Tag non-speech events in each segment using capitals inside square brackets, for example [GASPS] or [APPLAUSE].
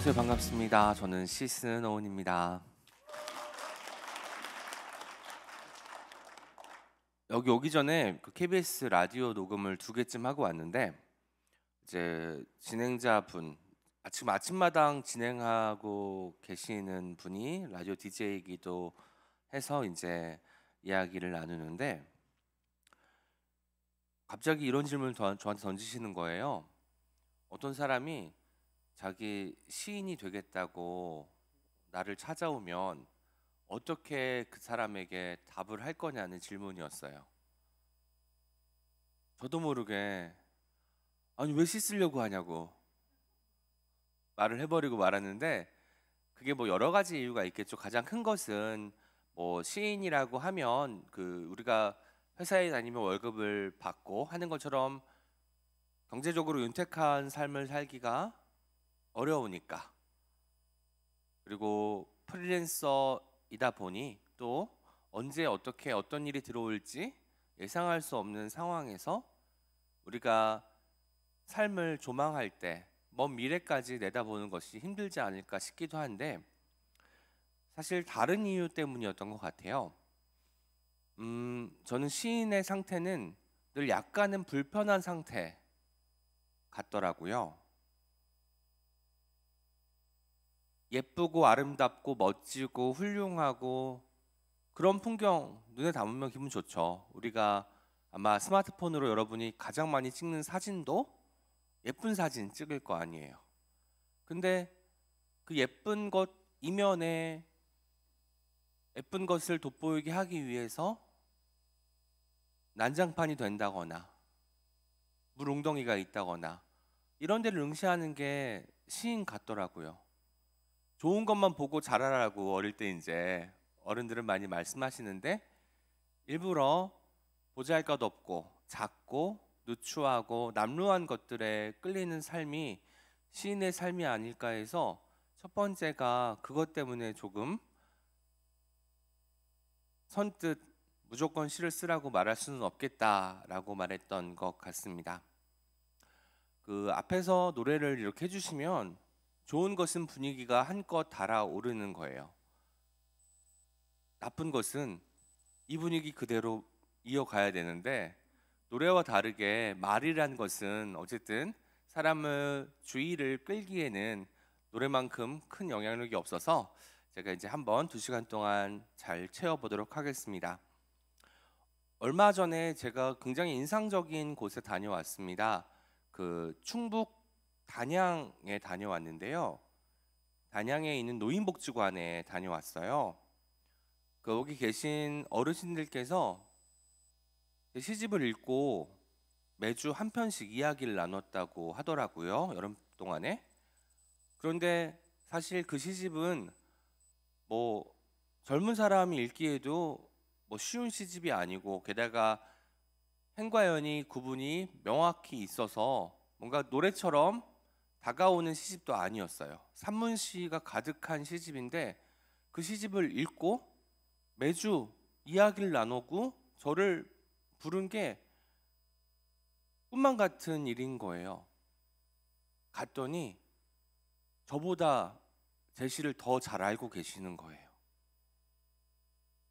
안녕하세요. 반갑습니다. 저는 시스는 어운입니다. 여기 오기 전에 그 KBS 라디오 녹음을 두 개쯤 하고 왔는데 이제 진행자분 아침 아침마당 진행하고 계시는 분이 라디오 DJ이기도 해서 이제 이야기를 나누는데 갑자기 이런 질문을 저한테 던지시는 거예요. 어떤 사람이 자기 시인이 되겠다고 나를 찾아오면 어떻게 그 사람에게 답을 할 거냐는 질문이었어요. 저도 모르게 아니 왜 씻으려고 하냐고 말을 해버리고 말았는데 그게 뭐 여러 가지 이유가 있겠죠. 가장 큰 것은 뭐 시인이라고 하면 그 우리가 회사에 다니면 월급을 받고 하는 것처럼 경제적으로 윤택한 삶을 살기가 어려우니까 그리고 프리랜서이다 보니 또 언제 어떻게 어떤 일이 들어올지 예상할 수 없는 상황에서 우리가 삶을 조망할 때 먼 미래까지 내다보는 것이 힘들지 않을까 싶기도 한데 사실 다른 이유 때문이었던 것 같아요. 음, 저는 시인의 상태는 늘 약간은 불편한 상태 같더라고요. 예쁘고 아름답고 멋지고 훌륭하고 그런 풍경 눈에 담으면 기분 좋죠. 우리가 아마 스마트폰으로 여러분이 가장 많이 찍는 사진도 예쁜 사진 찍을 거 아니에요. 근데 그 예쁜 것 이면에 예쁜 것을 돋보이게 하기 위해서 난장판이 된다거나 물웅덩이가 있다거나 이런 데를 응시하는 게 시인 같더라고요. 좋은 것만 보고 자라라고 어릴 때 이제 어른들은 많이 말씀하시는데 일부러 보잘 것 없고 작고 누추하고 남루한 것들에 끌리는 삶이 시인의 삶이 아닐까 해서 첫 번째가 그것 때문에 조금 선뜻 무조건 시를 쓰라고 말할 수는 없겠다라고 말했던 것 같습니다. 그 앞에서 노래를 이렇게 해주시면 좋은 것은 분위기가 한껏 달아오르는 거예요. 나쁜 것은 이 분위기 그대로 이어가야 되는데 노래와 다르게 말이란 것은 어쨌든 사람을 주의를 끌기에는 노래만큼 큰 영향력이 없어서 제가 이제 한번 두 시간 동안 잘 채워보도록 하겠습니다. 얼마 전에 제가 굉장히 인상적인 곳에 다녀왔습니다. 그 충북 단양에 다녀왔는데요. 단양에 있는 노인복지관에 다녀왔어요. 거기 계신 어르신들께서 시집을 읽고 매주 한 편씩 이야기를 나눴다고 하더라고요. 여름 동안에. 그런데 사실 그 시집은 뭐 젊은 사람이 읽기에도 뭐 쉬운 시집이 아니고 게다가 행과연이 구분이 명확히 있어서 뭔가 노래처럼 다가오는 시집도 아니었어요. 산문시가 가득한 시집인데 그 시집을 읽고 매주 이야기를 나누고 저를 부른 게 꿈만 같은 일인 거예요. 갔더니 저보다 제시를 더 잘 알고 계시는 거예요.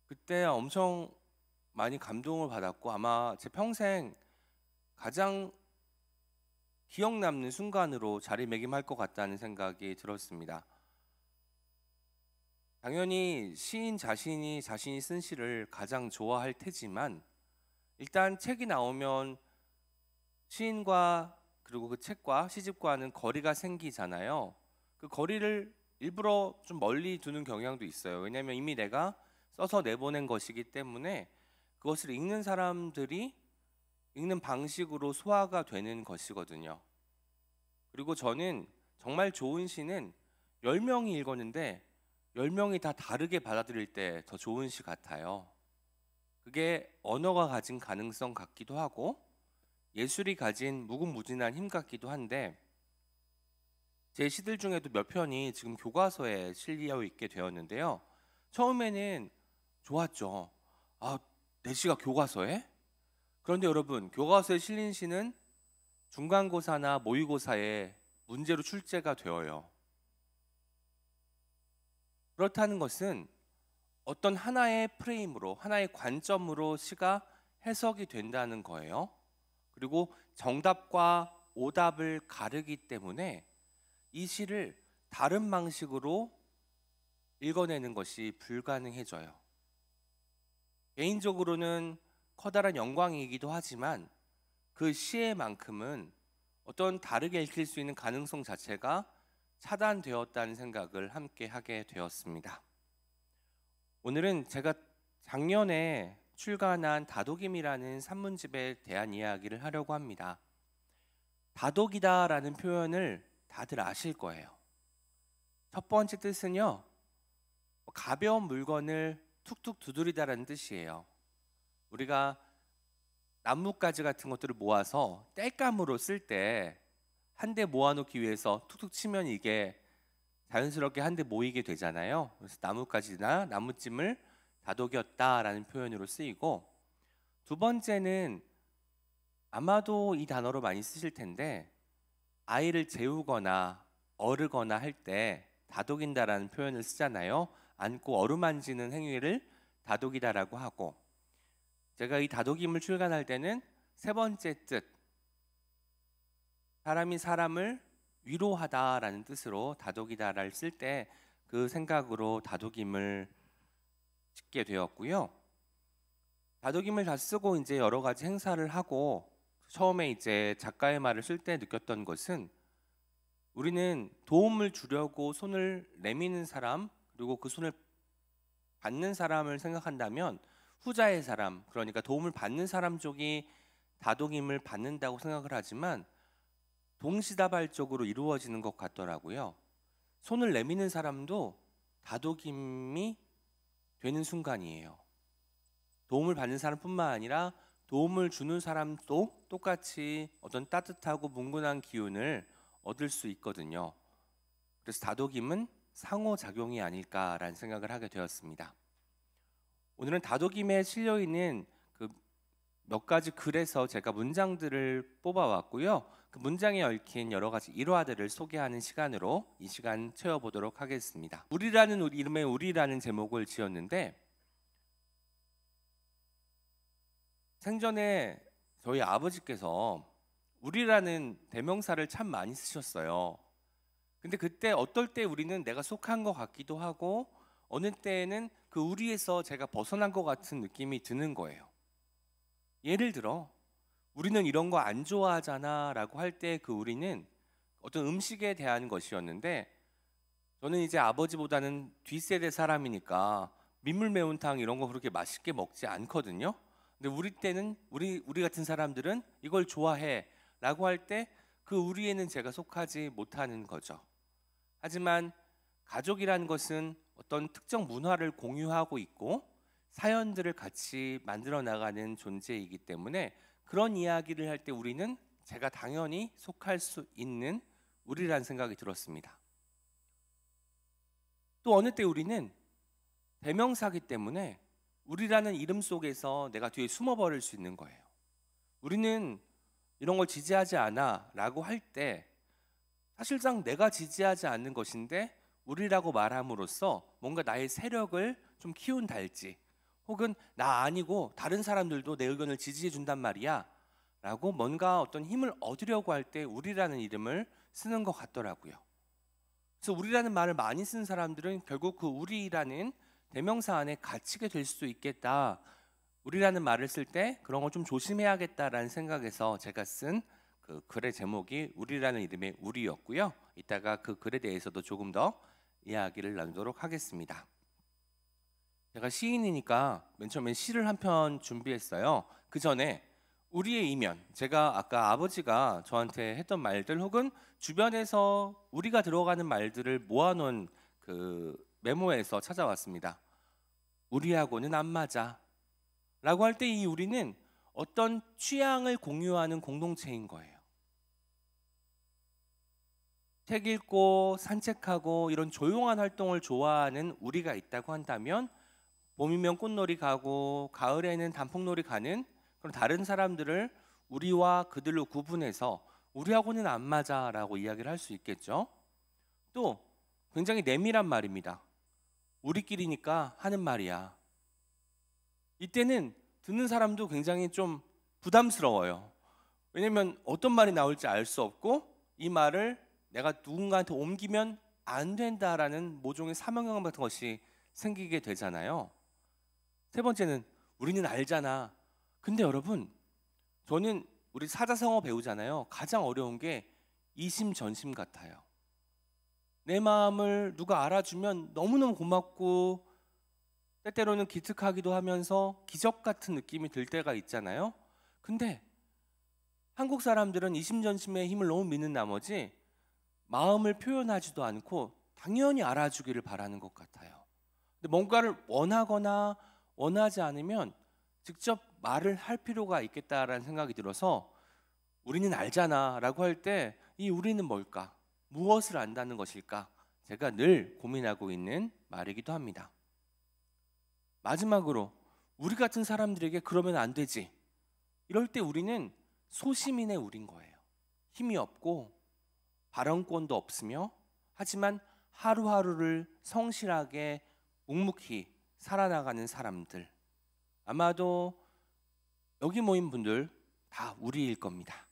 그때 엄청 많이 감동을 받았고 아마 제 평생 가장 기억 남는 순간으로 자리매김할 것 같다는 생각이 들었습니다. 당연히 시인 자신이 자신이 쓴 시를 가장 좋아할 테지만 일단 책이 나오면 시인과 그리고 그 책과 시집과는 거리가 생기잖아요. 그 거리를 일부러 좀 멀리 두는 경향도 있어요. 왜냐하면 이미 내가 써서 내보낸 것이기 때문에 그것을 읽는 사람들이 읽는 방식으로 소화가 되는 것이거든요. 그리고 저는 정말 좋은 시는 10명이 읽었는데 10명이 다 다르게 받아들일 때 더 좋은 시 같아요. 그게 언어가 가진 가능성 같기도 하고 예술이 가진 무궁무진한 힘 같기도 한데 제 시들 중에도 몇 편이 지금 교과서에 실려 있게 되었는데요. 처음에는 좋았죠. 아, 내 네 시가 교과서에? 그런데 여러분 교과서에 실린 시는 중간고사나 모의고사에 문제로 출제가 되어요. 그렇다는 것은 어떤 하나의 프레임으로 하나의 관점으로 시가 해석이 된다는 거예요. 그리고 정답과 오답을 가르기 때문에 이 시를 다른 방식으로 읽어내는 것이 불가능해져요. 개인적으로는 커다란 영광이기도 하지만 그 시에만큼은 어떤 다르게 읽힐 수 있는 가능성 자체가 차단되었다는 생각을 함께 하게 되었습니다. 오늘은 제가 작년에 출간한 다독임이라는 산문집에 대한 이야기를 하려고 합니다. 다독이다라는 표현을 다들 아실 거예요. 첫 번째 뜻은요, 가벼운 물건을 툭툭 두드리다라는 뜻이에요. 우리가 나뭇가지 같은 것들을 모아서 땔감으로 쓸 때한대 모아놓기 위해서 툭툭 치면 이게 자연스럽게 한대 모이게 되잖아요. 그래서 나뭇가지나 나뭇짐을 다독였다라는 표현으로 쓰이고 두 번째는 아마도 이 단어로 많이 쓰실 텐데 아이를 재우거나 어르거나 할 때 다독인다라는 표현을 쓰잖아요. 안고 어루만지는 행위를 다독이다라고 하고 제가 이 다독임을 출간할 때는 세 번째 뜻 사람이 사람을 위로하다라는 뜻으로 다독이다를 쓸 때 그 생각으로 다독임을 짓게 되었고요. 다독임을 다 쓰고 이제 여러 가지 행사를 하고 처음에 이제 작가의 말을 쓸 때 느꼈던 것은 우리는 도움을 주려고 손을 내미는 사람 그리고 그 손을 받는 사람을 생각한다면 후자의 사람, 그러니까 도움을 받는 사람 쪽이 다독임을 받는다고 생각을 하지만 동시다발적으로 이루어지는 것 같더라고요. 손을 내미는 사람도 다독임이 되는 순간이에요. 도움을 받는 사람뿐만 아니라 도움을 주는 사람도 똑같이 어떤 따뜻하고 뭉근한 기운을 얻을 수 있거든요. 그래서 다독임은 상호작용이 아닐까라는 생각을 하게 되었습니다. 오늘은 다독임에 실려 있는 그 몇 가지 글에서 제가 문장들을 뽑아왔고요. 그 문장에 얽힌 여러 가지 일화들을 소개하는 시간으로 이 시간 채워보도록 하겠습니다. 우리라는 이름의 우리라는 제목을 지었는데 생전에 저희 아버지께서 우리라는 대명사를 참 많이 쓰셨어요. 근데 그때 어떨 때 우리는 내가 속한 것 같기도 하고 어느 때에는 그 우리에서 제가 벗어난 것 같은 느낌이 드는 거예요. 예를 들어 우리는 이런 거 안 좋아하잖아라고 할 때 그 우리는 어떤 음식에 대한 것이었는데 저는 이제 아버지보다는 뒷세대 사람이니까 민물 매운탕 이런 거 그렇게 맛있게 먹지 않거든요. 근데 우리 때는 우리 우리 같은 사람들은 이걸 좋아해라고 할 때 그 우리에는 제가 속하지 못하는 거죠. 하지만 가족이라는 것은 어떤 특정 문화를 공유하고 있고 사연들을 같이 만들어 나가는 존재이기 때문에 그런 이야기를 할 때 우리는 제가 당연히 속할 수 있는 우리라는 생각이 들었습니다. 또 어느 때 우리는 대명사기 때문에 우리라는 이름 속에서 내가 뒤에 숨어 버릴 수 있는 거예요. 우리는 이런 걸 지지하지 않아라고 할 때 사실상 내가 지지하지 않는 것인데 우리라고 말함으로써 뭔가 나의 세력을 좀 키운달지 혹은 나 아니고 다른 사람들도 내 의견을 지지해 준단 말이야 라고 뭔가 어떤 힘을 얻으려고 할 때 우리라는 이름을 쓰는 것 같더라고요. 그래서 우리라는 말을 많이 쓴 사람들은 결국 그 우리라는 대명사 안에 갇히게 될 수도 있겠다. 우리라는 말을 쓸 때 그런 걸 좀 조심해야겠다라는 생각에서 제가 쓴 그 글의 제목이 우리라는 이름의 우리였고요. 이따가 그 글에 대해서도 조금 더 이야기를 나누도록 하겠습니다. 제가 시인이니까 맨 처음에 시를 한 편 준비했어요. 그 전에 우리의 이면 제가 아까 아버지가 저한테 했던 말들 혹은 주변에서 우리가 들어가는 말들을 모아놓은 그 메모에서 찾아왔습니다. 우리하고는 안 맞아. 라고 할 때 이 우리는 어떤 취향을 공유하는 공동체인 거예요. 책 읽고 산책하고 이런 조용한 활동을 좋아하는 우리가 있다고 한다면 봄이면 꽃놀이 가고 가을에는 단풍놀이 가는 그런 다른 사람들을 우리와 그들로 구분해서 우리하고는 안 맞아라고 이야기를 할 수 있겠죠. 또 굉장히 내밀한 말입니다. 우리끼리니까 하는 말이야. 이때는 듣는 사람도 굉장히 좀 부담스러워요. 왜냐면 어떤 말이 나올지 알 수 없고 이 말을 내가 누군가한테 옮기면 안 된다라는 모종의 사명감 같은 것이 생기게 되잖아요. 세 번째는 우리는 알잖아. 근데 여러분, 저는 우리 사자성어 배우잖아요. 가장 어려운 게 이심전심 같아요. 내 마음을 누가 알아주면 너무너무 고맙고 때때로는 기특하기도 하면서 기적 같은 느낌이 들 때가 있잖아요. 근데 한국 사람들은 이심전심의 힘을 너무 믿는 나머지 마음을 표현하지도 않고 당연히 알아주기를 바라는 것 같아요. 근데 뭔가를 원하거나 원하지 않으면 직접 말을 할 필요가 있겠다라는 생각이 들어서 우리는 알잖아라고 할 때 이 우리는 뭘까? 무엇을 안다는 것일까? 제가 늘 고민하고 있는 말이기도 합니다. 마지막으로 우리 같은 사람들에게 그러면 안 되지. 이럴 때 우리는 소시민의 우린 거예요. 힘이 없고 발언권도 없으며 하지만 하루하루를 성실하게 묵묵히 살아나가는 사람들 아마도 여기 모인 분들 다 우리일 겁니다.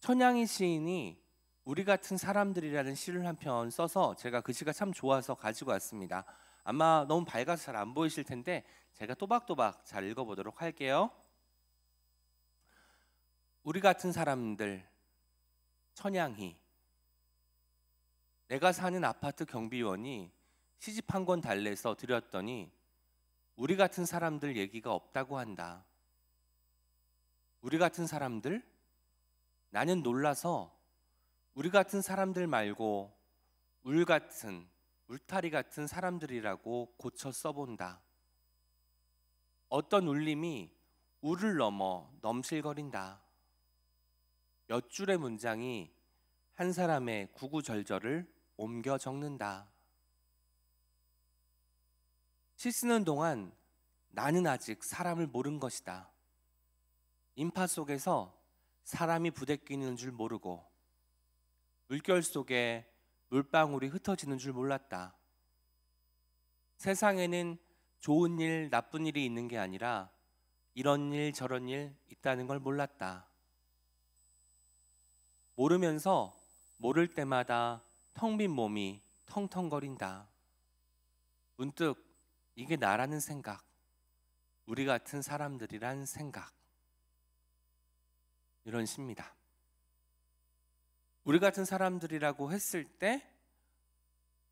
천양이 시인이 우리 같은 사람들이라는 시를 한 편 써서 제가 그 시가 참 좋아서 가지고 왔습니다. 아마 너무 밝아서 잘 안 보이실 텐데 제가 또박또박 잘 읽어보도록 할게요. 우리 같은 사람들 천양희 내가 사는 아파트 경비원이 시집 한 권 달래서 드렸더니 우리 같은 사람들 얘기가 없다고 한다. 우리 같은 사람들? 나는 놀라서 우리 같은 사람들 말고 울 같은 울타리 같은 사람들이라고 고쳐 써본다. 어떤 울림이 우를 넘어 넘실거린다. 몇 줄의 문장이 한 사람의 구구절절을 옮겨 적는다. 시 쓰는 동안 나는 아직 사람을 모른 것이다. 인파 속에서 사람이 부대끼는 줄 모르고 물결 속에 물방울이 흩어지는 줄 몰랐다. 세상에는 좋은 일, 나쁜 일이 있는 게 아니라 이런 일, 저런 일 있다는 걸 몰랐다. 모르면서 모를 때마다 텅 빈 몸이 텅텅거린다. 문득 이게 나라는 생각, 우리 같은 사람들이란 생각. 이런 시입니다. 우리 같은 사람들이라고 했을 때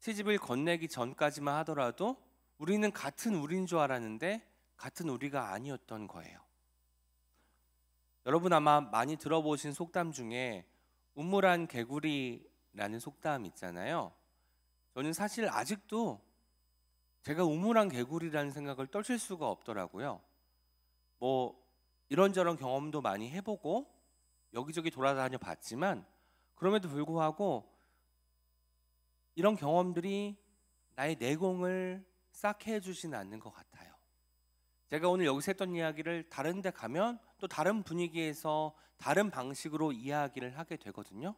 시집을 건네기 전까지만 하더라도 우리는 같은 우리줄 알았는데 같은 우리가 아니었던 거예요. 여러분 아마 많이 들어보신 속담 중에 우물한 개구리라는 속담 있잖아요. 저는 사실 아직도 제가 우물한 개구리라는 생각을 떨칠 수가 없더라고요. 뭐 이런저런 경험도 많이 해보고 여기저기 돌아다녀 봤지만 그럼에도 불구하고 이런 경험들이 나의 내공을 쌓게 해주지는 않는 것 같아요. 제가 오늘 여기서 했던 이야기를 다른 데 가면 또 다른 분위기에서 다른 방식으로 이야기를 하게 되거든요.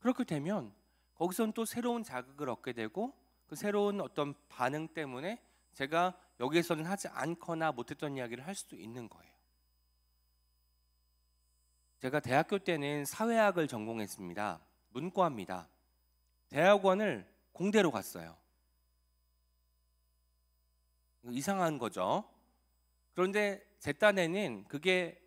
그렇게 되면 거기선 또 새로운 자극을 얻게 되고 그 새로운 어떤 반응 때문에 제가 여기에서는 하지 않거나 못했던 이야기를 할 수도 있는 거예요. 제가 대학교 때는 사회학을 전공했습니다. 문과입니다. 대학원을 공대로 갔어요. 이상한 거죠. 그런데 제 딴에는 그게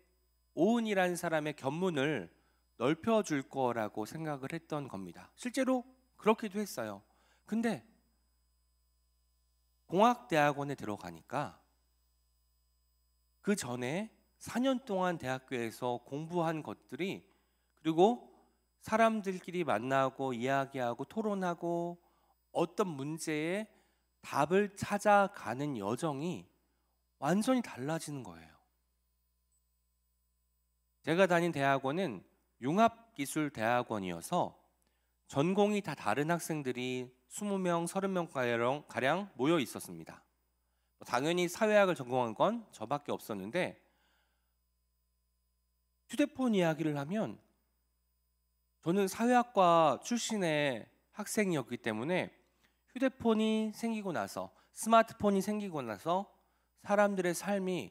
오은이라는 사람의 견문을 넓혀줄 거라고 생각을 했던 겁니다. 실제로 그렇기도 했어요. 근데 공학대학원에 들어가니까 그 전에 4년 동안 대학교에서 공부한 것들이 그리고 사람들끼리 만나고 이야기하고 토론하고 어떤 문제에 답을 찾아가는 여정이 완전히 달라지는 거예요. 제가 다닌 대학원은 융합기술대학원이어서 전공이 다 다른 학생들이 20명, 30명 가량 모여 있었습니다. 뭐 당연히 사회학을 전공한 건 저밖에 없었는데 휴대폰 이야기를 하면 저는 사회학과 출신의 학생이었기 때문에 휴대폰이 생기고 나서 스마트폰이 생기고 나서 사람들의 삶이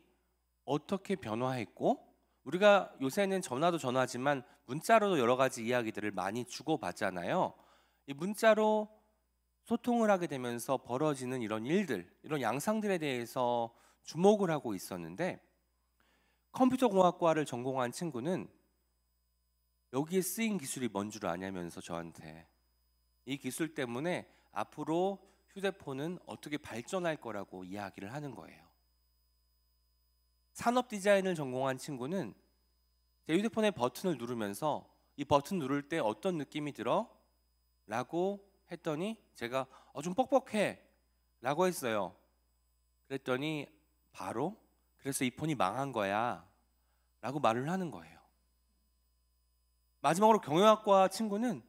어떻게 변화했고 우리가 요새는 전화도 전화지만 문자로도 여러 가지 이야기들을 많이 주고받잖아요. 이 문자로 소통을 하게 되면서 벌어지는 이런 일들, 이런 양상들에 대해서 주목을 하고 있었는데 컴퓨터 공학과를 전공한 친구는 여기에 쓰인 기술이 뭔 줄 아냐면서 저한테 이 기술 때문에 앞으로 휴대폰은 어떻게 발전할 거라고 이야기를 하는 거예요. 산업 디자인을 전공한 친구는 제 휴대폰의 버튼을 누르면서 이 버튼 누를 때 어떤 느낌이 들어? 라고 했더니 제가 어, 좀 뻑뻑해 라고 했어요. 그랬더니 바로 그래서 이 폰이 망한 거야 라고 말을 하는 거예요. 마지막으로 경영학과 친구는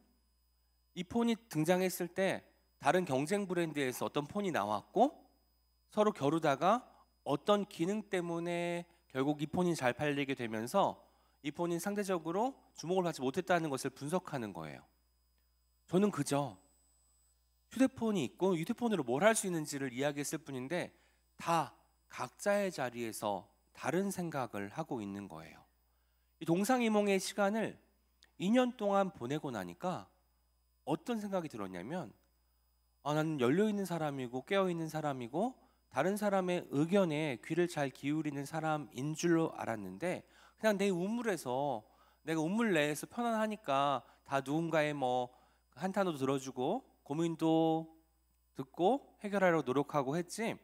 이 폰이 등장했을 때 다른 경쟁 브랜드에서 어떤 폰이 나왔고 서로 겨루다가 어떤 기능 때문에 결국 이 폰이 잘 팔리게 되면서 이 폰이 상대적으로 주목을 받지 못했다는 것을 분석하는 거예요. 저는 그저 휴대폰이 있고 휴대폰으로 뭘 할 수 있는지를 이야기했을 뿐인데 다 각자의 자리에서 다른 생각을 하고 있는 거예요. 이 동상이몽의 시간을 2년 동안 보내고 나니까 어떤 생각이 들었냐면 아 나는 열려 있는 사람이고 깨어 있는 사람이고 다른 사람의 의견에 귀를 잘 기울이는 사람인 줄로 알았는데 그냥 내 우물에서 내가 우물 내에서 편안하니까 다 누군가의 뭐 한탄도 들어주고 고민도 듣고 해결하려고 노력하고 했지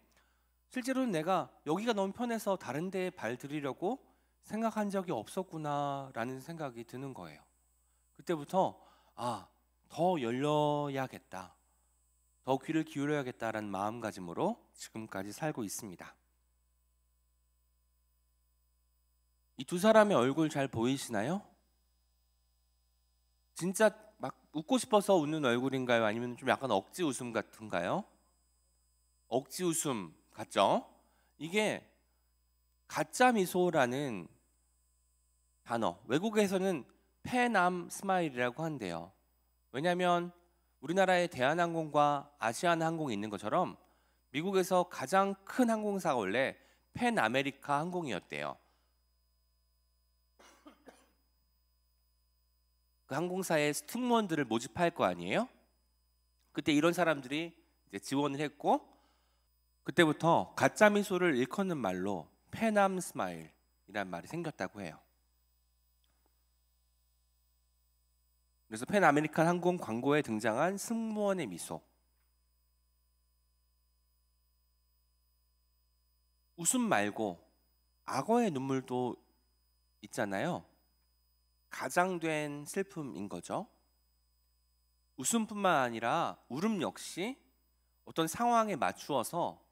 실제로는 내가 여기가 너무 편해서 다른 데에 발 들이려고 생각한 적이 없었구나라는 생각이 드는 거예요. 그때부터 아, 더 열려야겠다. 더 귀를 기울여야겠다는 마음가짐으로 지금까지 살고 있습니다. 이 두 사람의 얼굴 잘 보이시나요? 진짜 막 웃고 싶어서 웃는 얼굴인가요? 아니면 좀 약간 억지 웃음 같은가요? 억지 웃음 같죠? 이게 가짜 미소라는 단어. 외국에서는 페남 스마일이라고 한대요. 왜냐하면 우리나라에 대한항공과 아시아나항공이 있는 것처럼 미국에서 가장 큰 항공사가 원래 팬아메리카 항공이었대요. 그 항공사의 승무원들을 모집할 거 아니에요? 그때 이런 사람들이 이제 지원을 했고 그때부터 가짜 미소를 일컫는 말로 페남 스마일이란 말이 생겼다고 해요. 그래서 팬 아메리칸 항공 광고에 등장한 승무원의 미소. 웃음 말고 악어의 눈물도 있잖아요. 가장된 슬픔인 거죠. 웃음뿐만 아니라 울음 역시 어떤 상황에 맞추어서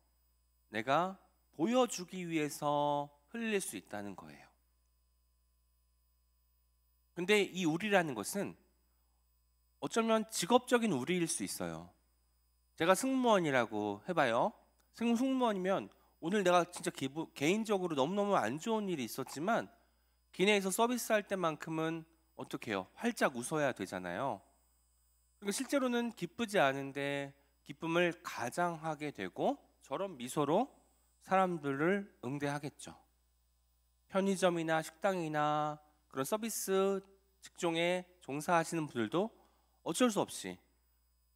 내가 보여주기 위해서 흘릴 수 있다는 거예요. 근데 이 울이라는 것은 어쩌면 직업적인 우리일 수 있어요. 제가 승무원이라고 해봐요. 승무원이면 오늘 내가 진짜 기부, 개인적으로 너무너무 안 좋은 일이 있었지만 기내에서 서비스할 때만큼은 어떻게 해요? 활짝 웃어야 되잖아요. 그러니까 실제로는 기쁘지 않은데 기쁨을 가장하게 되고 저런 미소로 사람들을 응대하겠죠. 편의점이나 식당이나 그런 서비스 직종에 종사하시는 분들도 어쩔 수 없이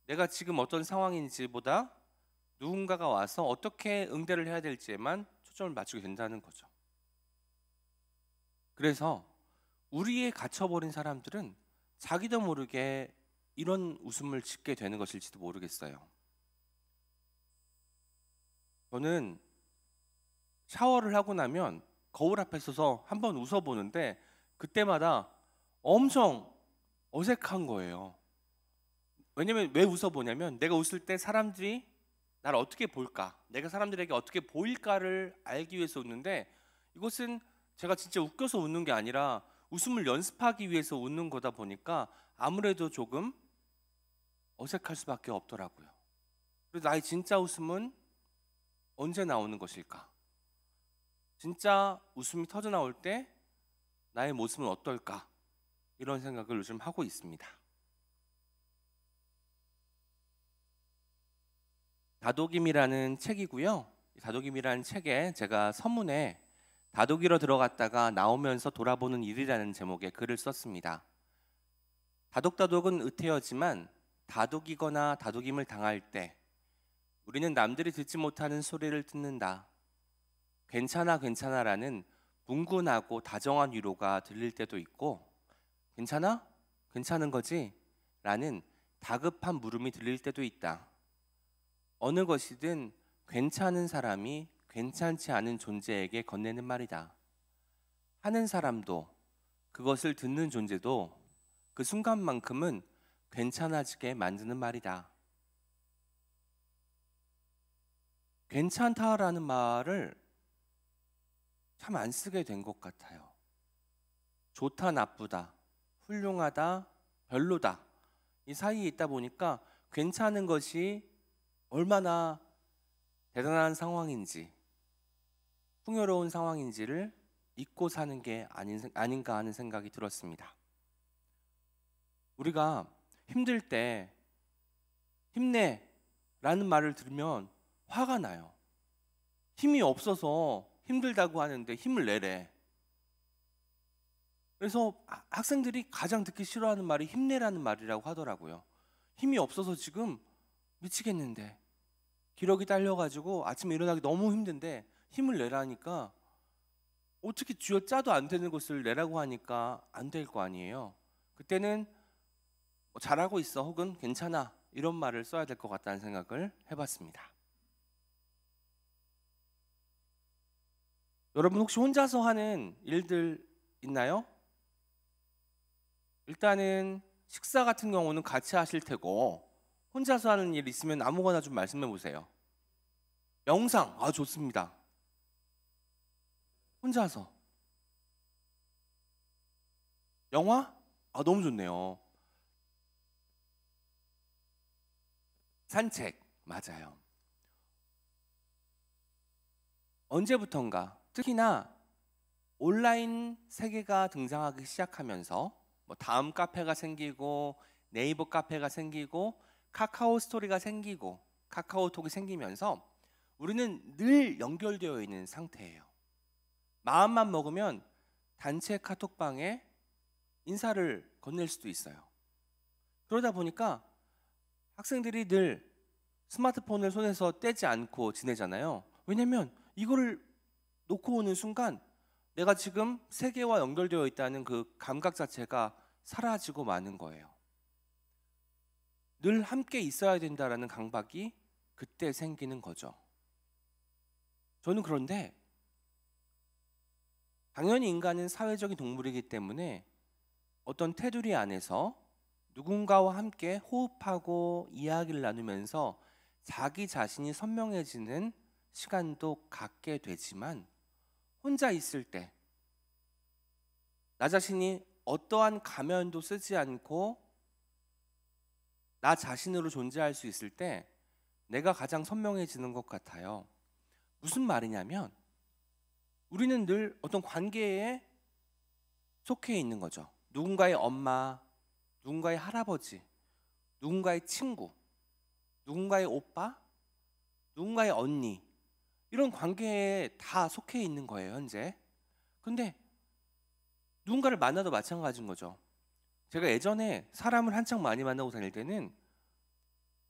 내가 지금 어떤 상황인지보다 누군가가 와서 어떻게 응대를 해야 될지에만 초점을 맞추게 된다는 거죠. 그래서 우리의 갇혀버린 사람들은 자기도 모르게 이런 웃음을 짓게 되는 것일지도 모르겠어요. 저는 샤워를 하고 나면 거울 앞에 서서 한번 웃어보는데 그때마다 엄청 어색한 거예요. 왜냐면 왜 웃어보냐면 내가 웃을 때 사람들이 날 어떻게 볼까, 내가 사람들에게 어떻게 보일까를 알기 위해서 웃는데 이것은 제가 진짜 웃겨서 웃는 게 아니라 웃음을 연습하기 위해서 웃는 거다 보니까 아무래도 조금 어색할 수밖에 없더라고요. 그리고 나의 진짜 웃음은 언제 나오는 것일까? 진짜 웃음이 터져 나올 때 나의 모습은 어떨까? 이런 생각을 요즘 하고 있습니다. 다독임이라는 책이고요. 다독임이라는 책에 제가 서문에 다독이로 들어갔다가 나오면서 돌아보는 일이라는 제목의 글을 썼습니다. 다독다독은 으태여지만 다독이거나 다독임을 당할 때 우리는 남들이 듣지 못하는 소리를 듣는다. 괜찮아 괜찮아라는 뭉근하고 다정한 위로가 들릴 때도 있고 괜찮아? 괜찮은 거지? 라는 다급한 물음이 들릴 때도 있다. 어느 것이든 괜찮은 사람이 괜찮지 않은 존재에게 건네는 말이다. 하는 사람도 그것을 듣는 존재도 그 순간만큼은 괜찮아지게 만드는 말이다. 괜찮다라는 말을 참 안 쓰게 된 것 같아요. 좋다, 나쁘다, 훌륭하다, 별로다. 이 사이에 있다 보니까 괜찮은 것이 얼마나 대단한 상황인지 풍요로운 상황인지를 잊고 사는 게 아닌, 아닌가 하는 생각이 들었습니다. 우리가 힘들 때 힘내 라는 말을 들으면 화가 나요. 힘이 없어서 힘들다고 하는데 힘을 내래. 그래서 아, 학생들이 가장 듣기 싫어하는 말이 힘내라는 말이라고 하더라고요. 힘이 없어서 지금 미치겠는데 기러기 딸려가지고 아침에 일어나기 너무 힘든데 힘을 내라니까 어떻게 쥐어 짜도 안 되는 것을 내라고 하니까 안 될 거 아니에요. 그때는 뭐 잘하고 있어 혹은 괜찮아 이런 말을 써야 될 것 같다는 생각을 해봤습니다. 여러분 혹시 혼자서 하는 일들 있나요? 일단은 식사 같은 경우는 같이 하실 테고 혼자서 하는 일 있으면 아무거나 좀 말씀해 보세요. 명상, 아 좋습니다. 혼자서. 영화? 아 너무 좋네요. 산책, 맞아요. 언제부턴가 특히나 온라인 세계가 등장하기 시작하면서 뭐 다음 카페가 생기고 네이버 카페가 생기고 카카오 스토리가 생기고 카카오톡이 생기면서 우리는 늘 연결되어 있는 상태예요. 마음만 먹으면 단체 카톡방에 인사를 건넬 수도 있어요. 그러다 보니까 학생들이 늘 스마트폰을 손에서 떼지 않고 지내잖아요. 왜냐면 이거를 놓고 오는 순간 내가 지금 세계와 연결되어 있다는 그 감각 자체가 사라지고 마는 거예요. 늘 함께 있어야 된다라는 강박이 그때 생기는 거죠. 저는 그런데 당연히 인간은 사회적인 동물이기 때문에 어떤 테두리 안에서 누군가와 함께 호흡하고 이야기를 나누면서 자기 자신이 선명해지는 시간도 갖게 되지만 혼자 있을 때 나 자신이 어떠한 가면도 쓰지 않고 나 자신으로 존재할 수 있을 때 내가 가장 선명해지는 것 같아요. 무슨 말이냐면 우리는 늘 어떤 관계에 속해 있는 거죠. 누군가의 엄마, 누군가의 할아버지, 누군가의 친구, 누군가의 오빠, 누군가의 언니 이런 관계에 다 속해 있는 거예요 현재. 근데 누군가를 만나도 마찬가지인 거죠. 제가 예전에 사람을 한창 많이 만나고 다닐 때는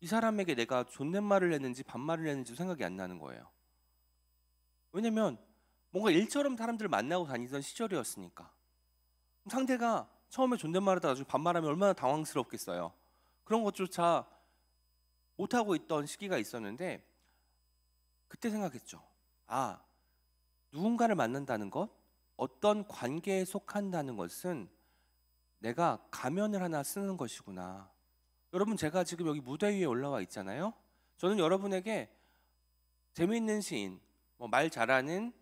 이 사람에게 내가 존댓말을 했는지 반말을 했는지 생각이 안 나는 거예요. 왜냐면 뭔가 일처럼 사람들을 만나고 다니던 시절이었으니까. 상대가 처음에 존댓말하다 나중에 반말하면 얼마나 당황스럽겠어요. 그런 것조차 못하고 있던 시기가 있었는데 그때 생각했죠. 아, 누군가를 만난다는 것, 어떤 관계에 속한다는 것은 내가 가면을 하나 쓰는 것이구나. 여러분 제가 지금 여기 무대 위에 올라와 있잖아요. 저는 여러분에게 재미있는 시인, 뭐말 잘하는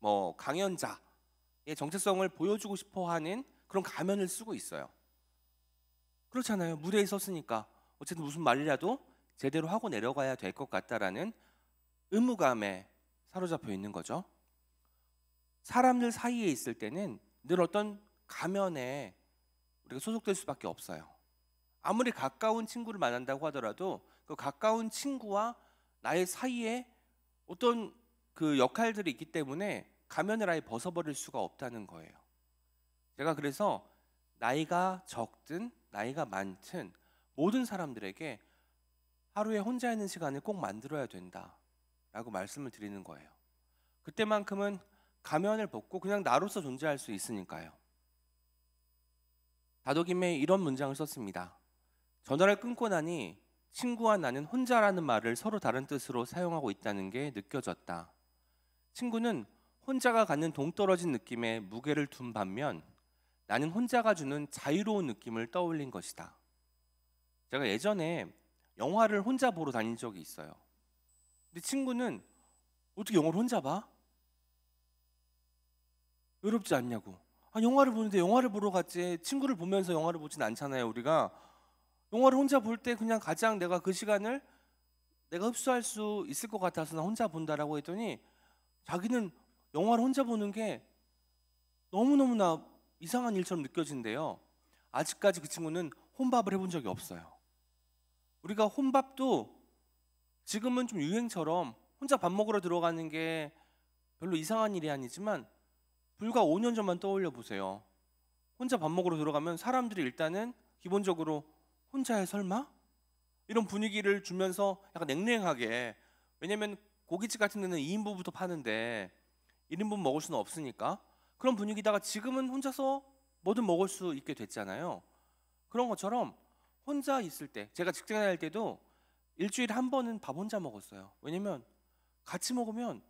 뭐 강연자의 정체성을 보여주고 싶어하는 그런 가면을 쓰고 있어요. 그렇잖아요. 무대에 섰으니까 어쨌든 무슨 말이라도 제대로 하고 내려가야 될 것 같다라는 의무감에 사로잡혀 있는 거죠. 사람들 사이에 있을 때는 늘 어떤 가면에 우리가 소속될 수밖에 없어요. 아무리 가까운 친구를 만난다고 하더라도 그 가까운 친구와 나의 사이에 어떤 그 역할들이 있기 때문에 가면을 아예 벗어버릴 수가 없다는 거예요. 제가 그래서 나이가 적든 나이가 많든 모든 사람들에게 하루에 혼자 있는 시간을 꼭 만들어야 된다라고 말씀을 드리는 거예요. 그때만큼은 가면을 벗고 그냥 나로서 존재할 수 있으니까요. 다독임에 이런 문장을 썼습니다. 전화를 끊고 나니 친구와 나는 혼자라는 말을 서로 다른 뜻으로 사용하고 있다는 게 느껴졌다. 친구는 혼자가 갖는 동떨어진 느낌에 무게를 둔 반면 나는 혼자가 주는 자유로운 느낌을 떠올린 것이다. 제가 예전에 영화를 혼자 보러 다닌 적이 있어요. 근데 친구는 어떻게 영화를 혼자 봐? 외롭지 않냐고. 아, 영화를 보는데 영화를 보러 갔지. 친구를 보면서 영화를 보진 않잖아요, 우리가. 영화를 혼자 볼 때 그냥 가장 내가 그 시간을 내가 흡수할 수 있을 것 같아서 나 혼자 본다라고 했더니 자기는 영화를 혼자 보는 게 너무너무나 이상한 일처럼 느껴진대요. 아직까지 그 친구는 혼밥을 해본 적이 없어요. 우리가 혼밥도 지금은 좀 유행처럼 혼자 밥 먹으러 들어가는 게 별로 이상한 일이 아니지만 불과 5년 전만 떠올려 보세요. 혼자 밥 먹으러 들어가면 사람들이 일단은 기본적으로 혼자의 설마? 이런 분위기를 주면서 약간 냉랭하게 왜냐면 고깃집 같은 데는 2인분부터 파는데 1인분 먹을 수는 없으니까 그런 분위기다가 지금은 혼자서 뭐든 먹을 수 있게 됐잖아요. 그런 것처럼 혼자 있을 때 제가 직장 다닐 때도 일주일에 한 번은 밥 혼자 먹었어요. 왜냐면 같이 먹으면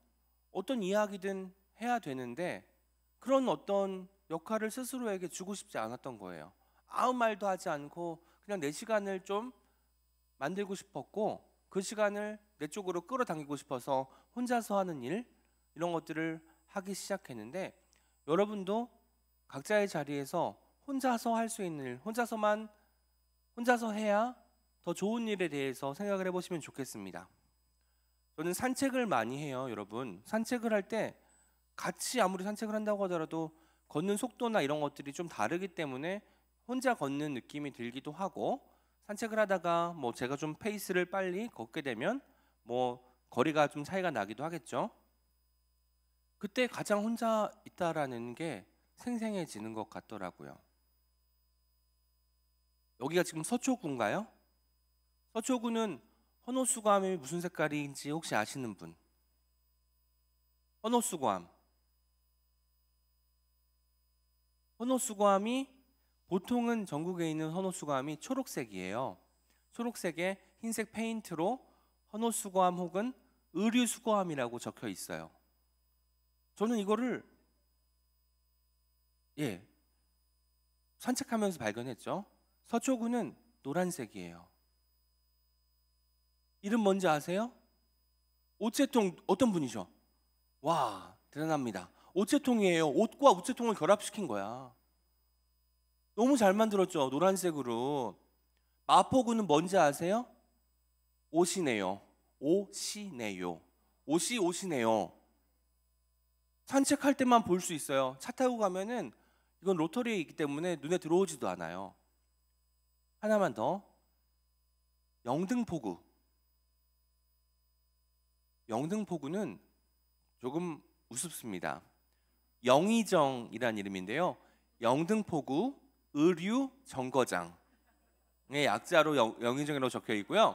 어떤 이야기든 해야 되는데 그런 어떤 역할을 스스로에게 주고 싶지 않았던 거예요. 아무 말도 하지 않고 그냥 내 시간을 좀 만들고 싶었고 그 시간을 내 쪽으로 끌어당기고 싶어서 혼자서 하는 일 이런 것들을 하기 시작했는데 여러분도 각자의 자리에서 혼자서 할 수 있는 일, 혼자서만 혼자서 해야 더 좋은 일에 대해서 생각을 해보시면 좋겠습니다. 저는 산책을 많이 해요, 여러분. 산책을 할때 같이 아무리 산책을 한다고 하더라도 걷는 속도나 이런 것들이 좀 다르기 때문에 혼자 걷는 느낌이 들기도 하고 산책을 하다가 뭐 제가 좀 페이스를 빨리 걷게 되면 뭐 거리가 좀 차이가 나기도 하겠죠. 그때 가장 혼자 있다라는 게 생생해지는 것 같더라고요. 여기가 지금 서초구인가요? 서초구는 헌호수감이 무슨 색깔인지 혹시 아시는 분? 헌호수감. 헌옷수거함이 보통은 전국에 있는 헌옷수거함이 초록색이에요. 초록색에 흰색 페인트로 헌옷수거함 혹은 의류수거함이라고 적혀 있어요. 저는 이거를 예 산책하면서 발견했죠. 서초구는 노란색이에요. 이름 뭔지 아세요? 오채통 어떤 분이죠? 와 대단합니다. 오체통이에요 옷과 오체통을 결합시킨 거야. 너무 잘 만들었죠. 노란색으로. 마포구는 뭔지 아세요? 옷이네요. 옷이네요. 옷이 옷이네요. 산책할 때만 볼 수 있어요. 차 타고 가면은 이건 로터리에 있기 때문에 눈에 들어오지도 않아요. 하나만 더. 영등포구. 영등포구는 조금 우습습니다. 영의정이라는 이름인데요. 영등포구 의류 정거장의 약자로 영, 영의정이라고 적혀 있고요.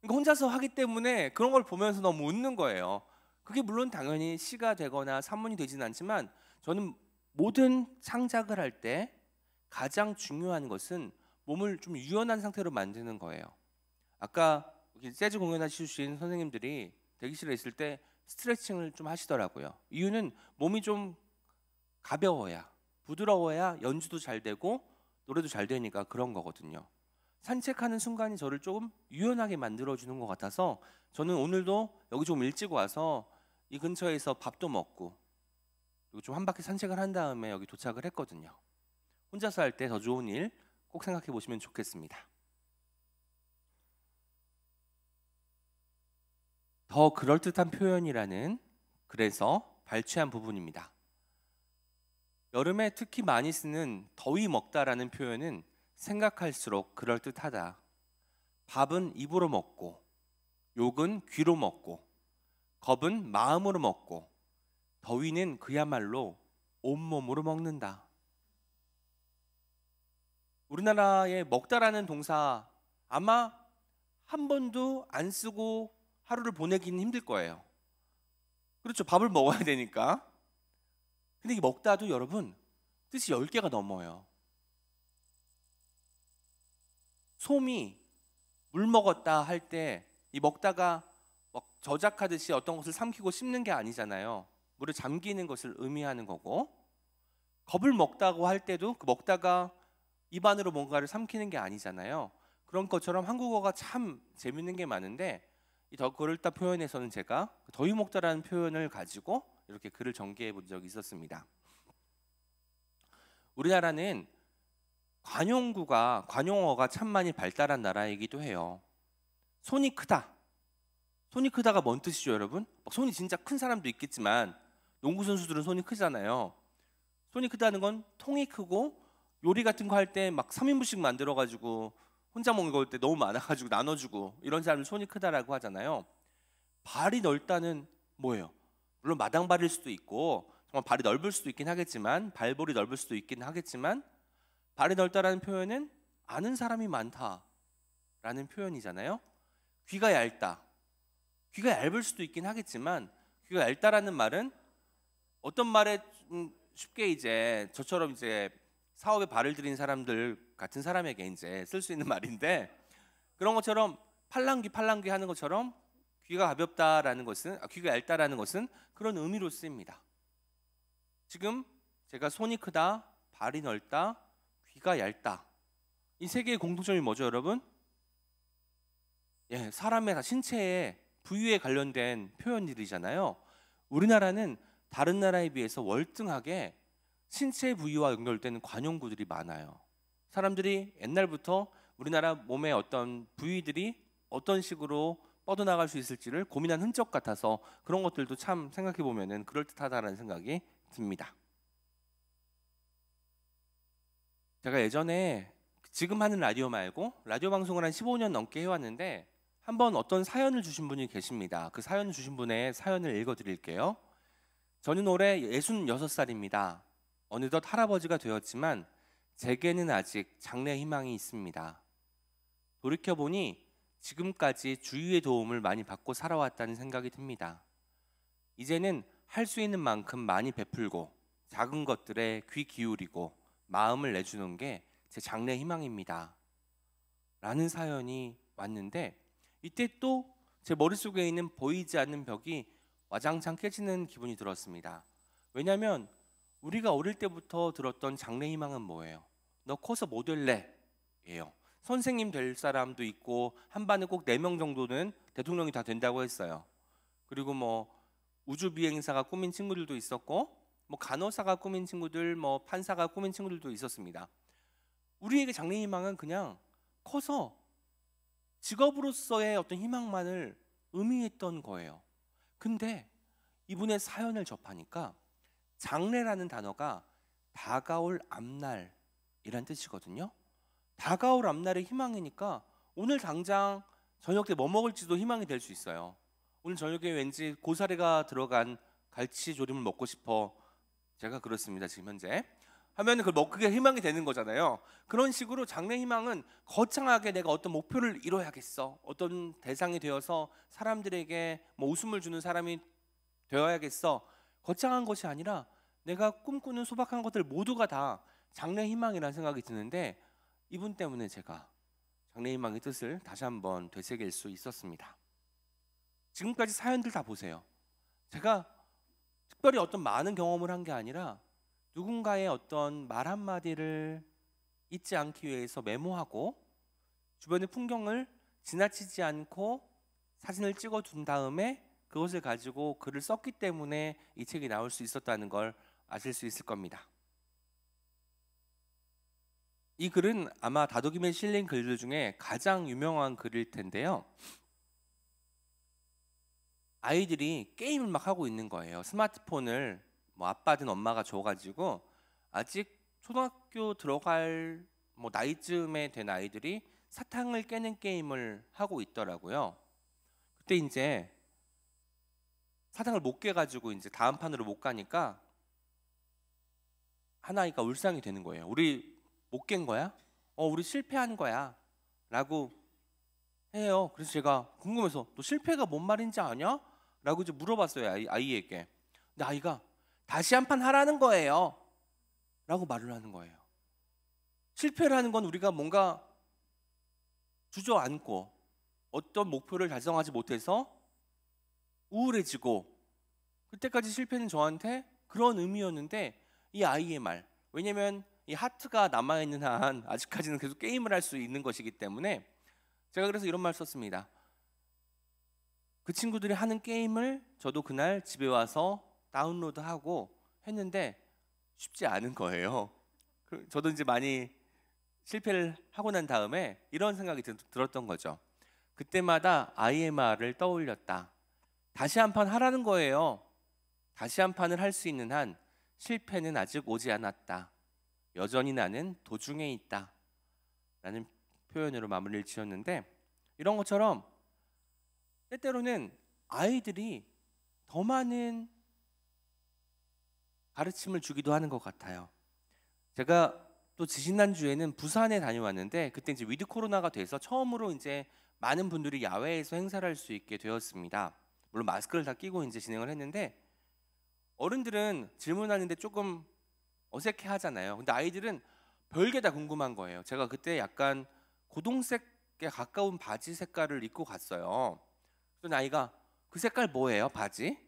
그러니까 혼자서 하기 때문에 그런 걸 보면서 너무 웃는 거예요. 그게 물론 당연히 시가 되거나 산문이 되지는 않지만 저는 모든 창작을 할 때 가장 중요한 것은 몸을 좀 유연한 상태로 만드는 거예요. 아까 재즈 공연하실 수 있는 선생님들이 대기실에 있을 때 스트레칭을 좀 하시더라고요. 이유는 몸이 좀 가벼워야 부드러워야 연주도 잘 되고 노래도 잘 되니까 그런 거거든요. 산책하는 순간이 저를 조금 유연하게 만들어주는 것 같아서 저는 오늘도 여기 좀 일찍 와서 이 근처에서 밥도 먹고 그리고 좀 한 바퀴 산책을 한 다음에 여기 도착을 했거든요. 혼자서 할 때 더 좋은 일 꼭 생각해 보시면 좋겠습니다. 더 그럴듯한 표현이라는 그래서 발췌한 부분입니다. 여름에 특히 많이 쓰는 더위 먹다라는 표현은 생각할수록 그럴듯하다. 밥은 입으로 먹고, 욕은 귀로 먹고, 겁은 마음으로 먹고, 더위는 그야말로 온몸으로 먹는다. 우리나라의 먹다라는 동사 아마 한 번도 안 쓰고 하루를 보내기는 힘들 거예요. 그렇죠. 밥을 먹어야 되니까. 근데 이 먹다도 여러분 뜻이 10개가 넘어요. 솜이 물 먹었다 할 때 이 먹다가 막 저작하듯이 어떤 것을 삼키고 씹는 게 아니잖아요. 물에 잠기는 것을 의미하는 거고 겁을 먹다고 할 때도 그 먹다가 입안으로 뭔가를 삼키는 게 아니잖아요. 그런 것처럼 한국어가 참 재밌는 게 많은데 더 글을 따 표현에서는 제가 더위먹다라는 표현을 가지고 이렇게 글을 전개해 본 적이 있었습니다. 우리나라는 관용구가 관용어가 참 많이 발달한 나라이기도 해요. 손이 크다. 손이 크다가 뭔 뜻이죠, 여러분? 손이 진짜 큰 사람도 있겠지만 농구 선수들은 손이 크잖아요. 손이 크다는 건 통이 크고 요리 같은 거 할 때 막 3인분씩 만들어 가지고 혼자 먹을 때 너무 많아가지고 나눠주고 이런 사람은 손이 크다라고 하잖아요. 발이 넓다는 뭐예요? 물론 마당발일 수도 있고 정말 발이 넓을 수도 있긴 하겠지만 발볼이 넓을 수도 있긴 하겠지만 발이 넓다라는 표현은 아는 사람이 많다라는 표현이잖아요. 귀가 얇다. 귀가 얇을 수도 있긴 하겠지만 귀가 얇다라는 말은 어떤 말에 쉽게 이제 저처럼 이제 사업에 발을 들인 사람들 같은 사람에게 이제 쓸 수 있는 말인데 그런 것처럼 팔랑귀 팔랑귀 하는 것처럼 귀가 가볍다라는 것은 아, 귀가 얇다라는 것은 그런 의미로 쓰입니다. 지금 제가 손이 크다, 발이 넓다, 귀가 얇다. 이 세 개의 공통점이 뭐죠, 여러분? 예, 사람의 다 신체의 부위에 관련된 표현들이잖아요. 우리나라는 다른 나라에 비해서 월등하게 신체 부위와 연결된 관용구들이 많아요. 사람들이 옛날부터 우리나라 몸의 어떤 부위들이 어떤 식으로 뻗어나갈 수 있을지를 고민한 흔적 같아서 그런 것들도 참 생각해 보면은 그럴듯하다는 생각이 듭니다. 제가 예전에 지금 하는 라디오 말고 라디오 방송을 한 15년 넘게 해왔는데 한번 어떤 사연을 주신 분이 계십니다. 그 사연 을 주신 분의 사연을 읽어드릴게요. 저는 올해 66살입니다. 어느덧 할아버지가 되었지만 제게는 아직 장래 희망이 있습니다. 돌이켜보니 지금까지 주위의 도움을 많이 받고 살아왔다는 생각이 듭니다. 이제는 할 수 있는 만큼 많이 베풀고 작은 것들에 귀 기울이고 마음을 내주는 게 제 장래 희망입니다. 라는 사연이 왔는데 이때 또 제 머릿속에 있는 보이지 않는 벽이 와장창 깨지는 기분이 들었습니다. 왜냐하면 우리가 어릴 때부터 들었던 장래희망은 뭐예요? 너 커서 뭐 될래? 예요. 선생님 될 사람도 있고 한 반에 꼭 네 명 정도는 대통령이 다 된다고 했어요. 그리고 뭐 우주 비행사가 꾸민 친구들도 있었고 뭐 간호사가 꾸민 친구들, 뭐 판사가 꾸민 친구들도 있었습니다. 우리에게 장래희망은 그냥 커서 직업으로서의 어떤 희망만을 의미했던 거예요. 근데 이분의 사연을 접하니까 장래라는 단어가 다가올 앞날이란 뜻이거든요. 다가올 앞날의 희망이니까 오늘 당장 저녁 때뭐 먹을지도 희망이 될 수 있어요. 오늘 저녁에 왠지 고사리가 들어간 갈치조림을 먹고 싶어. 제가 그렇습니다. 지금 현재. 하면 그걸 먹게 희망이 되는 거잖아요. 그런 식으로 장래 희망은 거창하게 내가 어떤 목표를 이뤄야겠어. 어떤 대상이 되어서 사람들에게 뭐 웃음을 주는 사람이 되어야겠어. 거창한 것이 아니라 내가 꿈꾸는 소박한 것들 모두가 다 장래 희망이라는 생각이 드는데 이분 때문에 제가 장래 희망의 뜻을 다시 한번 되새길 수 있었습니다. 지금까지 사연들 다 보세요. 제가 특별히 어떤 많은 경험을 한 게 아니라 누군가의 어떤 말 한마디를 잊지 않기 위해서 메모하고 주변의 풍경을 지나치지 않고 사진을 찍어 둔 다음에 그것을 가지고 글을 썼기 때문에 이 책이 나올 수 있었다는 걸 아실 수 있을 겁니다. 이 글은 아마 다독임에 실린 글들 중에 가장 유명한 글일 텐데요. 아이들이 게임을 막 하고 있는 거예요. 스마트폰을 뭐 아빠든 엄마가 줘가지고 아직 초등학교 들어갈 뭐 나이쯤에 된 아이들이 사탕을 깨는 게임을 하고 있더라고요. 그때 이제 사장을못 깨가지고 이제 다음 판으로 못 가니까 하나이가 울상이 되는 거예요. 우리 못 깬 거야? 어, 우리 실패한 거야. 라고 해요. 그래서 제가 궁금해서 너 실패가 뭔 말인지 아냐? 라고 이제 물어봤어요. 아이, 아이에게. 근데 아이가 다시 한 판 하라는 거예요. 라고 말을 하는 거예요. 실패라는 건 우리가 뭔가 주저앉고 어떤 목표를 달성하지 못해서 우울해지고 그때까지 실패는 저한테 그런 의미였는데 이 아이의 말 왜냐면 이 하트가 남아있는 한 아직까지는 계속 게임을 할 수 있는 것이기 때문에 제가 그래서 이런 말 썼습니다 그 친구들이 하는 게임을 저도 그날 집에 와서 다운로드하고 했는데 쉽지 않은 거예요 그 저도 이제 많이 실패를 하고 난 다음에 이런 생각이 들었던 거죠 그때마다 아이의 말을 떠올렸다 다시 한 판 하라는 거예요. 다시 한 판을 할 수 있는 한 실패는 아직 오지 않았다. 여전히 나는 도중에 있다. 라는 표현으로 마무리를 지었는데 이런 것처럼 때때로는 아이들이 더 많은 가르침을 주기도 하는 것 같아요. 제가 또 지지난 주에는 부산에 다녀왔는데 그때 이제 위드 코로나가 돼서 처음으로 이제 많은 분들이 야외에서 행사를 할 수 있게 되었습니다. 물론 마스크를 다 끼고 이제 진행을 했는데 어른들은 질문하는데 조금 어색해 하잖아요. 근데 아이들은 별게 다 궁금한 거예요. 제가 그때 약간 고동색에 가까운 바지 색깔을 입고 갔어요. 그래서 아이가 그 색깔 뭐예요, 바지?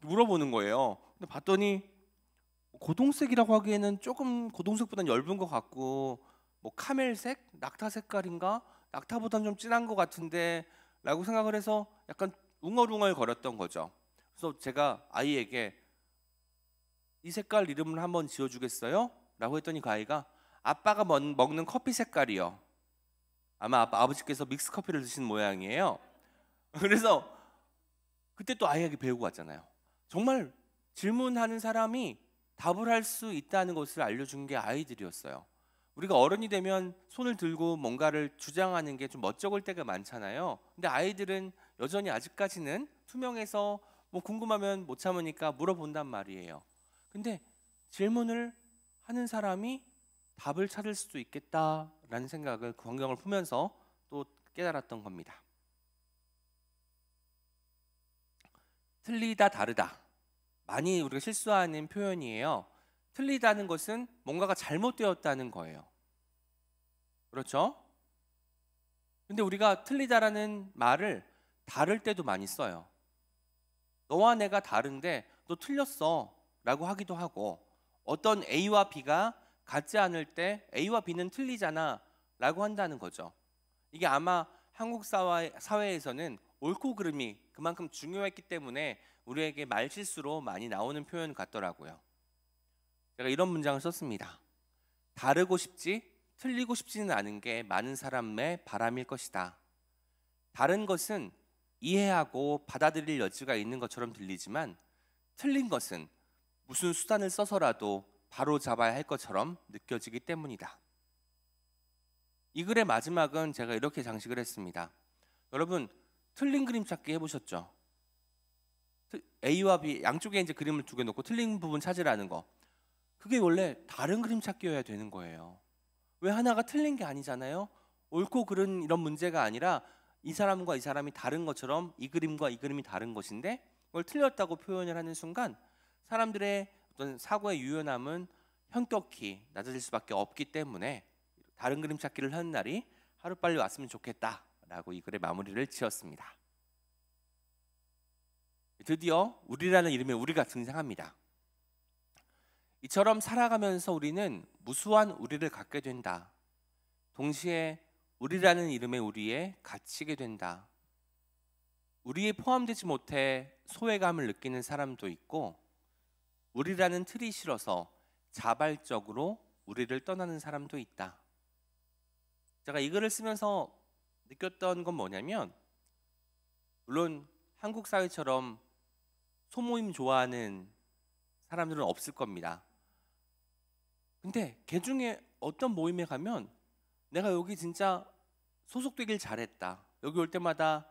물어보는 거예요. 근데 봤더니 고동색이라고 하기에는 조금 고동색보다는 엷은 것 같고 뭐 카멜색, 낙타 색깔인가? 낙타보다는 좀 진한 것 같은데라고 생각을 해서 약간 웅얼웅얼 거렸던 거죠. 그래서 제가 아이에게 이 색깔 이름을 한번 지어주겠어요? 라고 했더니 그 아이가 아빠가 먹는 커피 색깔이요. 아마 아빠, 아버지께서 믹스 커피를 드신 모양이에요. [LAUGHS] 그래서 그때 또 아이에게 배우고 왔잖아요. 정말 질문하는 사람이 답을 할 수 있다는 것을 알려준 게 아이들이었어요. 우리가 어른이 되면 손을 들고 뭔가를 주장하는 게 좀 멋쩍을 때가 많잖아요. 근데 아이들은 여전히 아직까지는 투명해서 뭐 궁금하면 못 참으니까 물어본단 말이에요. 근데 질문을 하는 사람이 답을 찾을 수도 있겠다라는 생각을 그 광경을 보면서 또 깨달았던 겁니다. 틀리다 다르다 많이 우리가 실수하는 표현이에요. 틀리다는 것은 뭔가가 잘못되었다는 거예요. 그렇죠? 근데 우리가 틀리다라는 말을 다를 때도 많이 써요. 너와 내가 다른데 너 틀렸어 라고 하기도 하고 어떤 A와 B가 같지 않을 때 A와 B는 틀리잖아 라고 한다는 거죠. 이게 아마 한국 사회, 에서는 옳고 그름이 그만큼 중요했기 때문에 우리에게 말실수로 많이 나오는 표현 같더라고요. 제가 이런 문장을 썼습니다. 다르고 싶지 틀리고 싶지는 않은 게 많은 사람의 바람일 것이다. 다른 것은 이해하고 받아들일 여지가 있는 것처럼 들리지만 틀린 것은 무슨 수단을 써서라도 바로 잡아야 할 것처럼 느껴지기 때문이다. 이 글의 마지막은 제가 이렇게 장식을 했습니다. 여러분 틀린 그림 찾기 해보셨죠? A와 B 양쪽에 이제 그림을 두 개 놓고 틀린 부분 찾으라는 거. 그게 원래 다른 그림 찾기여야 되는 거예요. 왜 하나가 틀린 게 아니잖아요. 옳고 그른 이런 문제가 아니라 이 사람과 이 사람이 다른 것처럼 이 그림과 이 그림이 다른 것인데 그걸 틀렸다고 표현을 하는 순간 사람들의 어떤 사고의 유연함은 현격히 낮아질 수밖에 없기 때문에 다른 그림 찾기를 하는 날이 하루빨리 왔으면 좋겠다라고 이 글의 마무리를 지었습니다. 드디어 우리라는 이름의 우리가 등장합니다. 이처럼 살아가면서 우리는 무수한 우리를 갖게 된다. 동시에 우리라는 이름의 우리에 갇히게 된다. 우리에 포함되지 못해 소외감을 느끼는 사람도 있고 우리라는 틀이 싫어서 자발적으로 우리를 떠나는 사람도 있다. 제가 이 글을 쓰면서 느꼈던 건 뭐냐면 물론 한국 사회처럼 소모임 좋아하는 사람들은 없을 겁니다. 근데 개 중에 어떤 모임에 가면 내가 여기 진짜 소속되길 잘했다. 여기 올 때마다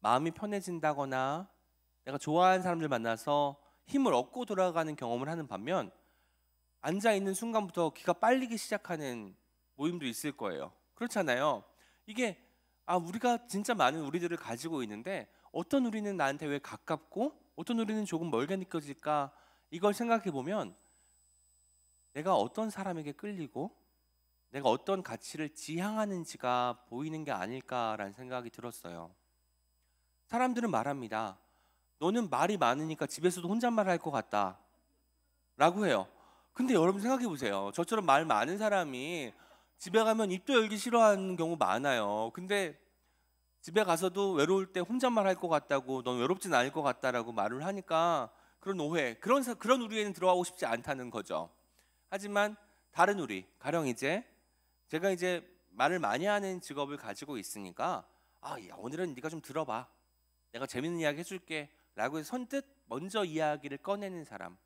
마음이 편해진다거나 내가 좋아하는 사람들 만나서 힘을 얻고 돌아가는 경험을 하는 반면 앉아 있는 순간부터 귀가 빨리기 시작하는 모임도 있을 거예요. 그렇잖아요. 이게 아 우리가 진짜 많은 우리들을 가지고 있는데 어떤 우리는 나한테 왜 가깝고 어떤 우리는 조금 멀게 느껴질까 이걸 생각해 보면 내가 어떤 사람에게 끌리고 내가 어떤 가치를 지향하는지가 보이는 게 아닐까라는 생각이 들었어요. 사람들은 말합니다. 너는 말이 많으니까 집에서도 혼잣말 할것 같다. 라고 해요. 근데 여러분 생각해 보세요. 저처럼 말 많은 사람이 집에 가면 입도 열기 싫어하는 경우 많아요. 근데 집에 가서도 외로울 때 혼잣말 할 것 같다고 넌 외롭진 않을 것 같다라고 말을 하니까 그런 오해, 그런 그런 우리에는 들어가고 싶지 않다는 거죠. 하지만 다른 우리, 가령 이제 제가 이제 말을 많이 하는 직업을 가지고 있으니까 아 야, 오늘은 네가 좀 들어봐 내가 재밌는 이야기 해줄게 라고 선뜻 먼저 이야기를 꺼내는 사람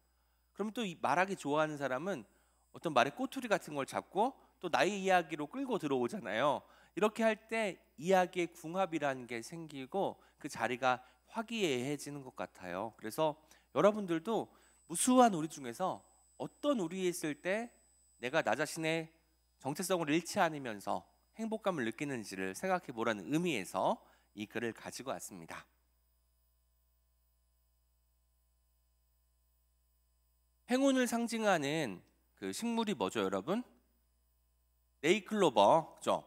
그럼 또 말하기 좋아하는 사람은 어떤 말의 꼬투리 같은 걸 잡고 또 나의 이야기로 끌고 들어오잖아요 이렇게 할 때 이야기의 궁합이라는 게 생기고 그 자리가 화기애애해지는 것 같아요 그래서 여러분들도 무수한 우리 중에서 어떤 우리에 있을 때 내가 나 자신의 정체성을 잃지 않으면서 행복감을 느끼는지를 생각해 보라는 의미에서 이 글을 가지고 왔습니다. 행운을 상징하는 그 식물이 뭐죠, 여러분? 네이클로버죠.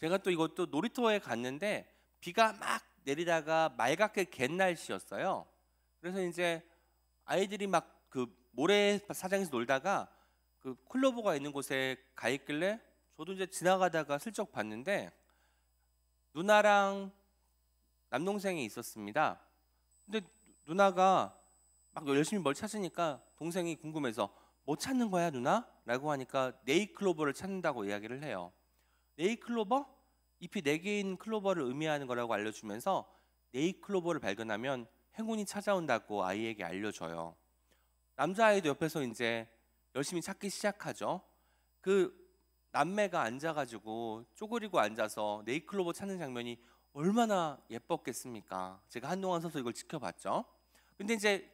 제가 또 이것도 놀이터에 갔는데 비가 막 내리다가 맑게 갠 날씨였어요. 그래서 이제 아이들이 막 그 모래 사장에서 놀다가 그클로버가 있는 곳에 가 있길래 저도 이제 지나가다가 슬쩍 봤는데 누나랑 남동생이 있었습니다. 근데 누나가 막 열심히 뭘 찾으니까 동생이 궁금해서 뭐 찾는 거야 누나? 라고 하니까 네이클로버를 찾는다고 이야기를 해요. 네이클로버? 잎이 네 개인 클로버를 의미하는 거라고 알려주면서 네이클로버를 발견하면 행운이 찾아온다고 아이에게 알려줘요. 남자아이도 옆에서 이제 열심히 찾기 시작하죠. 그 남매가 앉아가지고 쪼그리고 앉아서 네이클로버 찾는 장면이 얼마나 예뻤겠습니까? 제가 한동안 서서 이걸 지켜봤죠. 근데 이제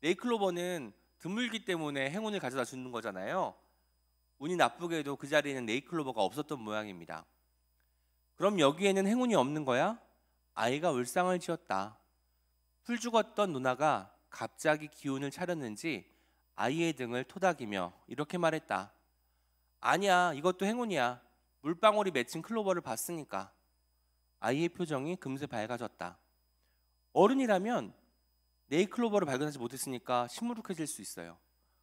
네이클로버는 드물기 때문에 행운을 가져다 주는 거잖아요. 운이 나쁘게도 그 자리에는 네이클로버가 없었던 모양입니다. 그럼 여기에는 행운이 없는 거야? 아이가 울상을 지었다. 풀 죽었던 누나가 갑자기 기운을 차렸는지 아이의 등을 토닥이며 이렇게 말했다. 아니야, 이것도 행운이야. 물방울이 맺힌 클로버를 봤으니까. 아이의 표정이 금세 밝아졌다. 어른이라면 네이 클로버를 발견하지 못했으니까 시무룩해질 수 있어요.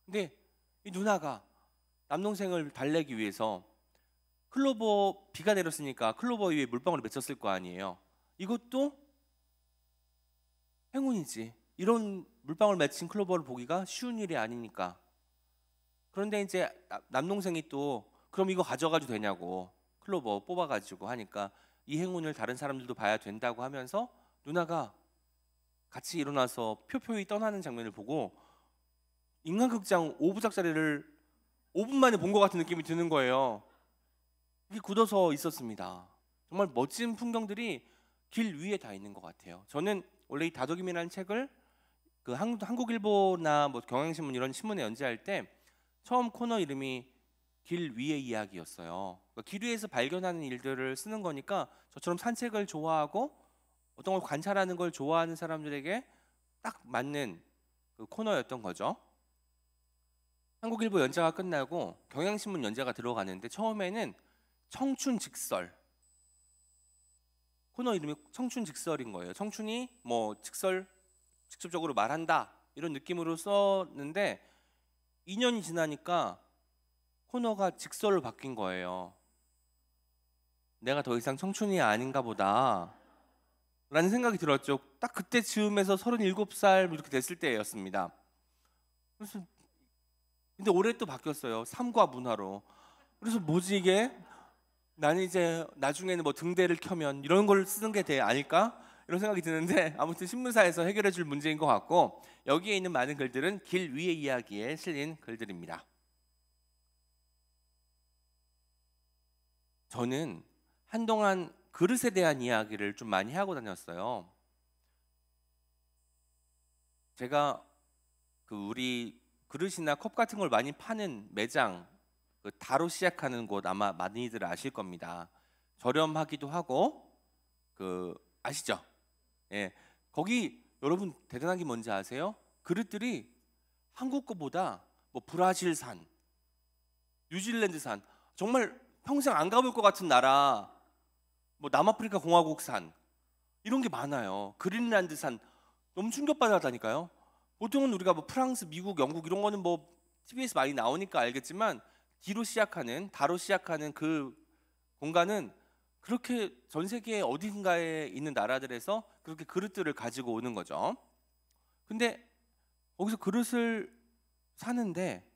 근데 이 누나가 남동생을 달래기 위해서 클로버 비가 내렸으니까 클로버 위에 물방울을 맺혔을 거 아니에요. 이것도 행운이지. 이런 물방울 맺힌 클로버를 보기가 쉬운 일이 아니니까. 그런데 이제 남동생이 또 그럼 이거 가져가도 되냐고 클로버 뽑아가지고 하니까 이 행운을 다른 사람들도 봐야 된다고 하면서 누나가 같이 일어나서 표표히 떠나는 장면을 보고 인간극장 5부작자리를 5분 만에 본 것 같은 느낌이 드는 거예요. 이게 굳어서 있었습니다. 정말 멋진 풍경들이 길 위에 다 있는 것 같아요. 저는 원래 이 다독임이라는 책을 그 한, 한국일보나 뭐 경향신문 이런 신문에 연재할 때 처음 코너 이름이 길 위의 이야기였어요. 그러니까 길 위에서 발견하는 일들을 쓰는 거니까 저처럼 산책을 좋아하고 어떤 걸 관찰하는 걸 좋아하는 사람들에게 딱 맞는 그 코너였던 거죠. 한국일보 연재가 끝나고 경향신문 연재가 들어가는데 처음에는 청춘 직설 코너 이름이 청춘 직설인 거예요. 청춘이 뭐 직설 직접적으로 말한다 이런 느낌으로 썼는데 2년이 지나니까 코너가 직설로 바뀐 거예요. 내가 더 이상 청춘이 아닌가 보다. 라는 생각이 들었죠. 딱 그때 즈음에서 37살 뭐 이렇게 됐을 때였습니다. 그래서 근데 올해 또 바뀌었어요. 삶과 문화로. 그래서 뭐지 이게? 나는 이제 나중에는 뭐 등대를 켜면 이런 걸 쓰는 게돼 아닐까? 이런 생각이 드는데 [LAUGHS] 아무튼 신문사에서 해결해 줄 문제인 것 같고 여기에 있는 많은 글들은 길 위의 이야기에 실린 글들입니다. 저는 한동안 그릇에 대한 이야기를 좀 많이 하고 다녔어요. 제가 그 우리 그릇이나 컵 같은 걸 많이 파는 매장 그 다로 시작하는 곳 아마 많이들 아실 겁니다. 저렴하기도 하고 그 아시죠? 예, 거기 여러분 대단한 게 뭔지 아세요? 그릇들이 한국 거보다 뭐 브라질산, 뉴질랜드산, 정말 평생 안 가볼 것 같은 나라, 뭐 남아프리카 공화국산 이런 게 많아요. 그린란드산 너무 충격받았다니까요. 보통은 우리가 뭐 프랑스, 미국, 영국 이런 거는 뭐 TV에서 많이 나오니까 알겠지만 D로 시작하는 다로 시작하는 그 공간은 그렇게 전 세계 어딘가에 있는 나라들에서 그렇게 그릇들을 가지고 오는 거죠. 근데 거기서 그릇을 사는데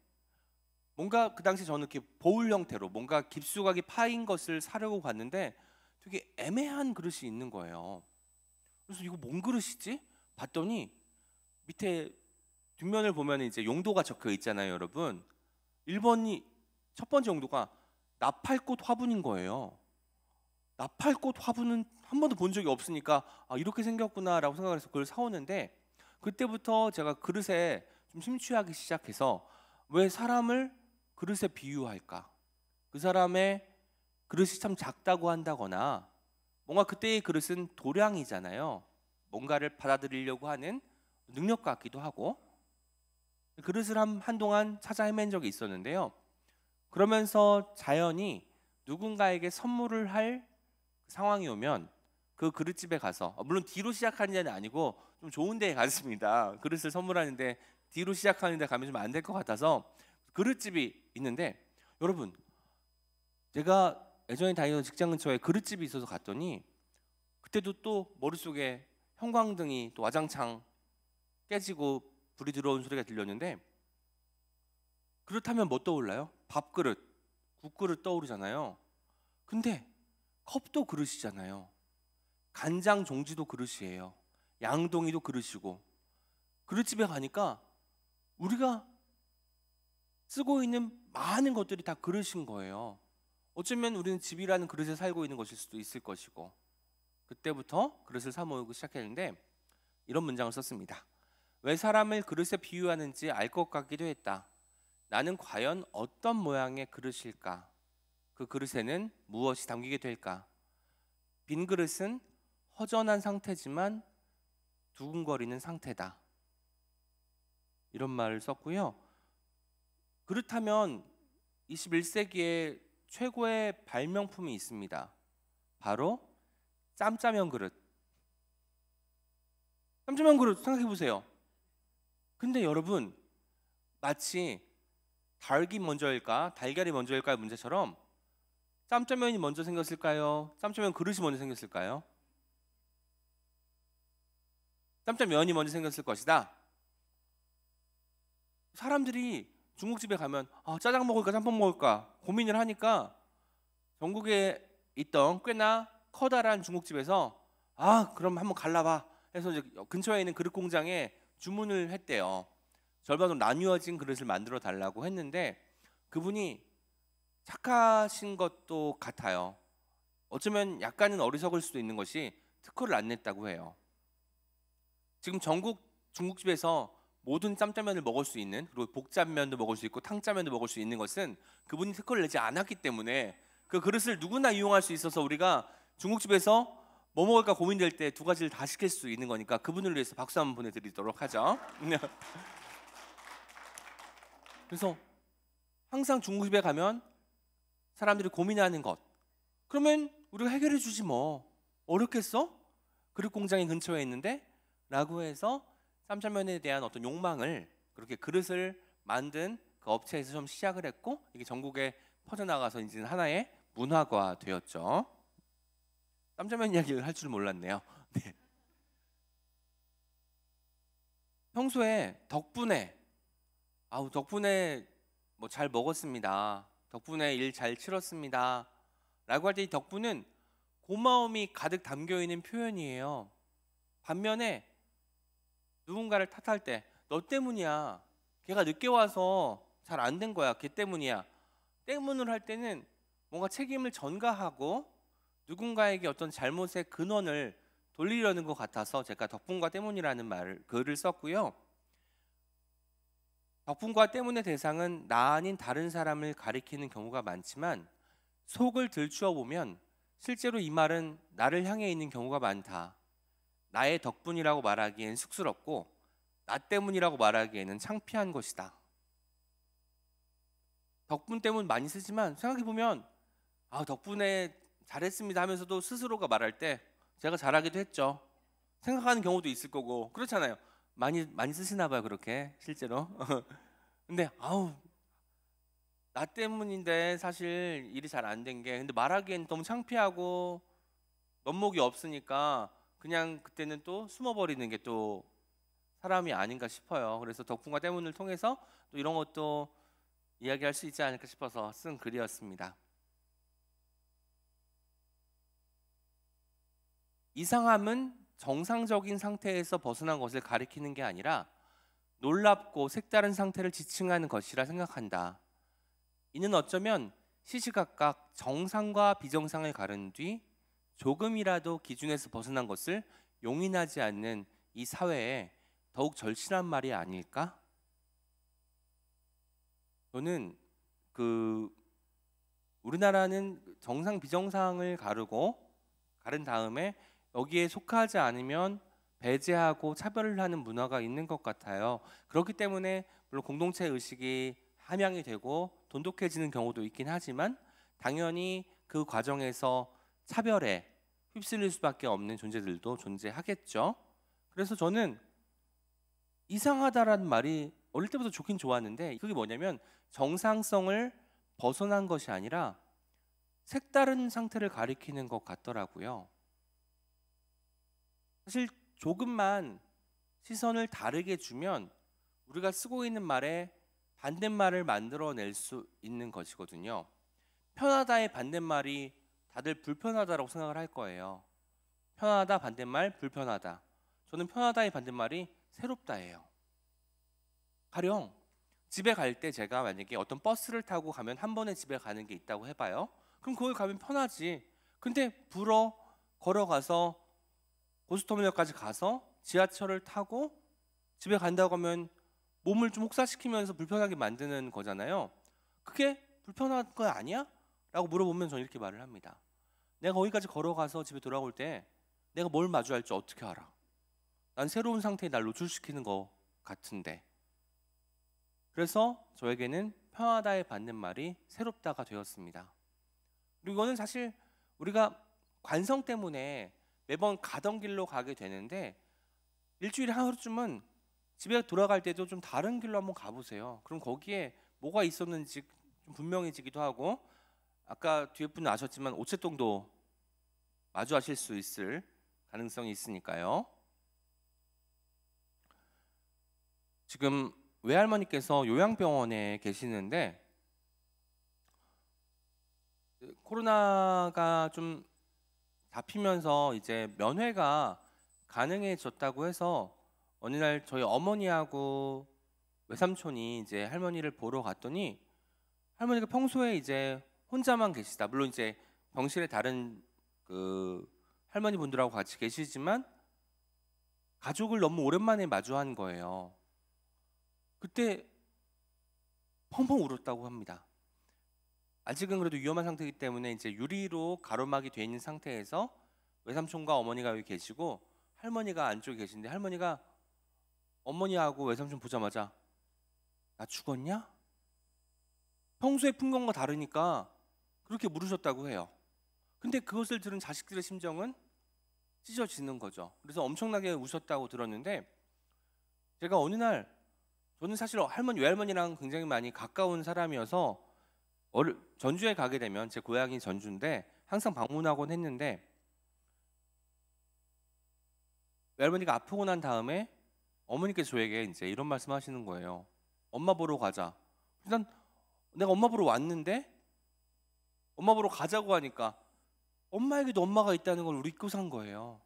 뭔가 그 당시 저는 이렇게 보울 형태로 뭔가 깊숙하게 파인 것을 사려고 갔는데 되게 애매한 그릇이 있는 거예요. 그래서 이거 뭔 그릇이지? 봤더니 밑에 뒷면을 보면 이제 용도가 적혀 있잖아요, 여러분. 1번이 첫 번째 용도가 나팔꽃 화분인 거예요. 나팔꽃 화분은 한 번도 본 적이 없으니까 아, 이렇게 생겼구나라고 생각해서 그걸 사오는데 그때부터 제가 그릇에 좀 심취하기 시작해서 왜 사람을 그릇에 비유할까? 그 사람의 그릇이 참 작다고 한다거나 뭔가 그때의 그릇은 도량이잖아요. 뭔가를 받아들이려고 하는 능력 같기도 하고 그릇을 한, 한동안 찾아 헤맨 적이 있었는데요. 그러면서 자연이 누군가에게 선물을 할 상황이 오면 그 그릇집에 가서 아, 물론 뒤로 시작하는 게 아니고 좀 좋은 데에 갔습니다. 그릇을 선물하는데 뒤로 시작하는 데 가면 좀 안 될 것 같아서 그릇집이 있는데 여러분 제가 예전에 다니던 직장 근처에 그릇집이 있어서 갔더니 그때도 또 머릿속에 형광등이 또 와장창 깨지고 불이 들어온 소리가 들렸는데 그렇다면 뭐 떠올라요? 밥그릇, 국그릇 떠오르잖아요. 근데 컵도 그릇이잖아요. 간장 종지도 그릇이에요. 양동이도 그릇이고. 그릇집에 가니까 우리가 쓰고 있는 많은 것들이 다 그릇인 거예요. 어쩌면 우리는 집이라는 그릇에 살고 있는 것일 수도 있을 것이고. 그때부터 그릇을 사 모으기 시작했는데 이런 문장을 썼습니다. 왜 사람을 그릇에 비유하는지 알 것 같기도 했다. 나는 과연 어떤 모양의 그릇일까? 그 그릇에는 무엇이 담기게 될까? 빈 그릇은 허전한 상태지만 두근거리는 상태다. 이런 말을 썼고요. 그렇다면 21세기에 최고의 발명품이 있습니다. 바로 짬짜면 그릇. 짬짜면 그릇 생각해 보세요. 근데 여러분 마치 닭이 먼저일까 달걀이 먼저일까의 문제처럼 짬짜면이 먼저 생겼을까요? 짬짜면 그릇이 먼저 생겼을까요? 짬짜면이 먼저 생겼을 것이다. 사람들이 중국집에 가면 아, 짜장 먹을까 짬뽕 먹을까 고민을 하니까 전국에 있던 꽤나 커다란 중국집에서 아 그럼 한번 갈라봐 해서 이제 근처에 있는 그릇 공장에 주문을 했대요. 절반으로 나뉘어진 그릇을 만들어 달라고 했는데 그분이 착하신 것도 같아요. 어쩌면 약간은 어리석을 수도 있는 것이 특허를 안 냈다고 해요. 지금 전국 중국집에서 모든 짬짜면을 먹을 수 있는 그리고 복짬면도 먹을 수 있고 탕짜면도 먹을 수 있는 것은 그분이 특허를 내지 않았기 때문에 그 그릇을 누구나 이용할 수 있어서 우리가 중국집에서 뭐 먹을까 고민될 때 두 가지를 다 시킬 수 있는 거니까 그분을 위해서 박수 한번 보내드리도록 하죠. [LAUGHS] 그래서 항상 중국집에 가면 사람들이 고민하는 것. 그러면 우리가 해결해 주지 뭐. 어렵겠어? 그릇 공장이 근처에 있는데? 라고 해서 쌈짜면에 대한 어떤 욕망을 그렇게 그릇을 만든 그 업체에서 좀 시작을 했고 이게 전국에 퍼져나가서 이제는 하나의 문화가 되었죠. 쌈짜면 이야기를 할 줄 몰랐네요. [LAUGHS] 네. 평소에 덕분에 아우 덕분에 뭐 잘 먹었습니다. 덕분에 일 잘 치렀습니다. 라고 할때이 덕분은 고마움이 가득 담겨 있는 표현이에요. 반면에 누군가를 탓할 때 너 때문이야. 걔가 늦게 와서 잘 안 된 거야. 걔 때문이야. 때문을 할 때는 뭔가 책임을 전가하고 누군가에게 어떤 잘못의 근원을 돌리려는 것 같아서 제가 덕분과 때문이라는 말을 글을 썼고요. 덕분과때문에 대상은 나 아닌 다른 사람을 가리키는 경우가 많지만 속을 들추어 보면 실제로 이 말은 나를 향해 있는 경우가 많다. 나의 덕분이라고 말하기엔 쑥스럽고 나 때문이라고 말하기에는 창피한 것이다. 덕분 때문 많이 쓰지만 생각해 보면 아 덕분에 잘했습니다 하면서도 스스로가 말할 때 제가 잘하기도 했죠. 생각하는 경우도 있을 거고 그렇잖아요. 많이 많이 쓰시나 봐요 그렇게 실제로. [LAUGHS] 근데 아우 나 때문인데 사실 일이 잘 안 된 게 근데 말하기엔 너무 창피하고 면목이 없으니까 그냥 그때는 또 숨어버리는 게 또 사람이 아닌가 싶어요. 그래서 덕분과 때문을 통해서 또 이런 것도 이야기할 수 있지 않을까 싶어서 쓴 글이었습니다. 이상함은 정상적인 상태에서 벗어난 것을 가리키는 게 아니라 놀랍고 색다른 상태를 지칭하는 것이라 생각한다. 이는 어쩌면 시시각각 정상과 비정상을 가른 뒤 조금이라도 기준에서 벗어난 것을 용인하지 않는 이 사회에 더욱 절실한 말이 아닐까? 저는 그 우리나라는 정상 비정상을 가르고 가른 다음에 여기에 속하지 않으면 배제하고 차별을 하는 문화가 있는 것 같아요. 그렇기 때문에 물론 공동체 의식이 함양이 되고 돈독해지는 경우도 있긴 하지만 당연히 그 과정에서 차별에 휩쓸릴 수밖에 없는 존재들도 존재하겠죠. 그래서 저는 이상하다라는 말이 어릴 때부터 좋긴 좋았는데 그게 뭐냐면 정상성을 벗어난 것이 아니라 색다른 상태를 가리키는 것 같더라고요. 사실 조금만 시선을 다르게 주면 우리가 쓰고 있는 말에 반대말을 만들어낼 수 있는 것이거든요. 편하다의 반대말이 다들 불편하다라고 생각을 할 거예요. 편하다 반대말 불편하다. 저는 편하다의 반대말이 새롭다예요. 가령 집에 갈 때 제가 만약에 어떤 버스를 타고 가면 한 번에 집에 가는 게 있다고 해봐요. 그럼 그걸 가면 편하지. 근데 불어 걸어가서 고스터미역까지 가서 지하철을 타고 집에 간다고 하면 몸을 좀 혹사시키면서 불편하게 만드는 거잖아요. 그게 불편한 거 아니야? 라고 물어보면 저는 이렇게 말을 합니다. 내가 거기까지 걸어가서 집에 돌아올 때 내가 뭘 마주할지 어떻게 알아? 난 새로운 상태에 날 노출시키는 것 같은데. 그래서 저에게는 평하다에 받는 말이 새롭다가 되었습니다. 그리고 이거는 사실 우리가 관성 때문에 매번 가던 길로 가게 되는데 일주일에 하루쯤은 집에 돌아갈 때도 좀 다른 길로 한번 가보세요. 그럼 거기에 뭐가 있었는지 좀 분명해지기도 하고 아까 뒤에 분 아셨지만 오채똥도 마주하실 수 있을 가능성이 있으니까요. 지금 외할머니께서 요양병원에 계시는데 코로나가 좀 다피면서 이제 면회가 가능해졌다고 해서 어느 날 저희 어머니하고 외삼촌이 이제 할머니를 보러 갔더니 할머니가 평소에 이제 혼자만 계시다. 물론 이제 병실에 다른 그 할머니 분들하고 같이 계시지만 가족을 너무 오랜만에 마주한 거예요. 그때 펑펑 울었다고 합니다. 아직은 그래도 위험한 상태이기 때문에 이제 유리로 가로막이 되어 있는 상태에서 외삼촌과 어머니가 여기 계시고 할머니가 안쪽에 계신데 할머니가 어머니하고 외삼촌 보자마자 나 죽었냐? 평소에 풍경과 다르니까 그렇게 물으셨다고 해요. 근데 그것을 들은 자식들의 심정은 찢어지는 거죠. 그래서 엄청나게 우셨다고 들었는데 제가 어느 날 저는 사실 할머니 외할머니랑 굉장히 많이 가까운 사람이어서 어르, 전주에 가게 되면 제 고향이 전주인데 항상 방문하곤 했는데 외할머니가 아프고 난 다음에 어머니께서 저에게 이제 이런 말씀하시는 거예요. 엄마 보러 가자. 일단 내가 엄마 보러 왔는데 엄마 보러 가자고 하니까 엄마에게도 엄마가 있다는 걸 우리 잊고 산 거예요.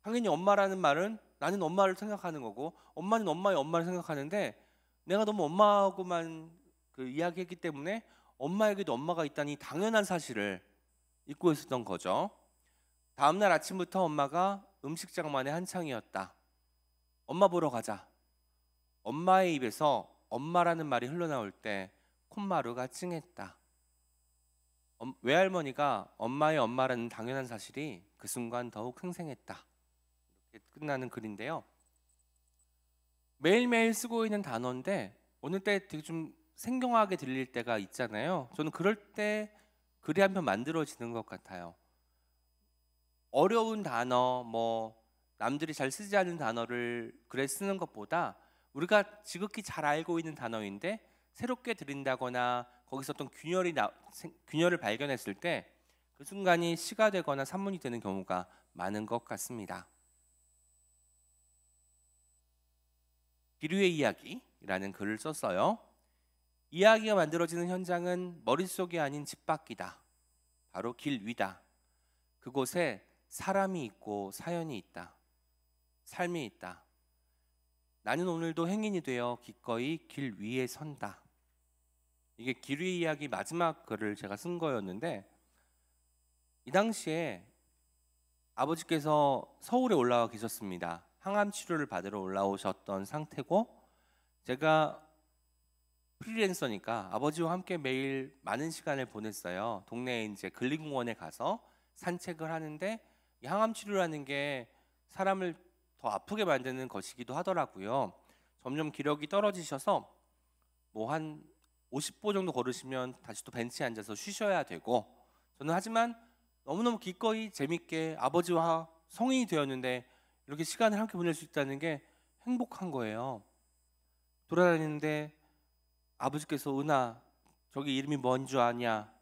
당연히 엄마라는 말은 나는 엄마를 생각하는 거고 엄마는 엄마의 엄마를 생각하는데 내가 너무 엄마하고만 그 이야기했기 때문에 엄마에게도 엄마가 있다니 당연한 사실을 잊고 있었던 거죠. 다음 날 아침부터 엄마가 음식장만의 한창이었다. 엄마 보러 가자. 엄마의 입에서 엄마라는 말이 흘러나올 때 콧마루가 찡했다. 외할머니가 엄마의 엄마라는 당연한 사실이 그 순간 더욱 생생했다. 이렇게 끝나는 글인데요. 매일매일 쓰고 있는 단어인데 어느 때 되게 좀 생경하게 들릴 때가 있잖아요. 저는 그럴 때 글이 한편 만들어지는 것 같아요. 어려운 단어, 뭐 남들이 잘 쓰지 않는 단어를 글에 쓰는 것보다 우리가 지극히 잘 알고 있는 단어인데 새롭게 들인다거나 거기서 어떤 균열이 나, 균열을 발견했을 때 그 순간이 시가 되거나 산문이 되는 경우가 많은 것 같습니다. 비류의 이야기라는 글을 썼어요. 이야기가 만들어지는 현장은 머릿속이 아닌 집 밖이다. 바로 길 위다. 그곳에 사람이 있고 사연이 있다. 삶이 있다. 나는 오늘도 행인이 되어 기꺼이 길 위에 선다. 이게 길 위 이야기 마지막 글을 제가 쓴 거였는데 이 당시에 아버지께서 서울에 올라와 계셨습니다. 항암 치료를 받으러 올라오셨던 상태고 제가 프리랜서니까 아버지와 함께 매일 많은 시간을 보냈어요. 동네에 이제 근린공원에 가서 산책을 하는데 항암 치료라는 게 사람을 더 아프게 만드는 것이기도 하더라고요. 점점 기력이 떨어지셔서 뭐 한 50보 정도 걸으시면 다시 또 벤치에 앉아서 쉬셔야 되고 저는 하지만 너무너무 기꺼이 재밌게 아버지와 성인이 되었는데 이렇게 시간을 함께 보낼 수 있다는 게 행복한 거예요. 돌아다니는데 아버지께서 은하 저기 이름이 뭔 줄 아냐?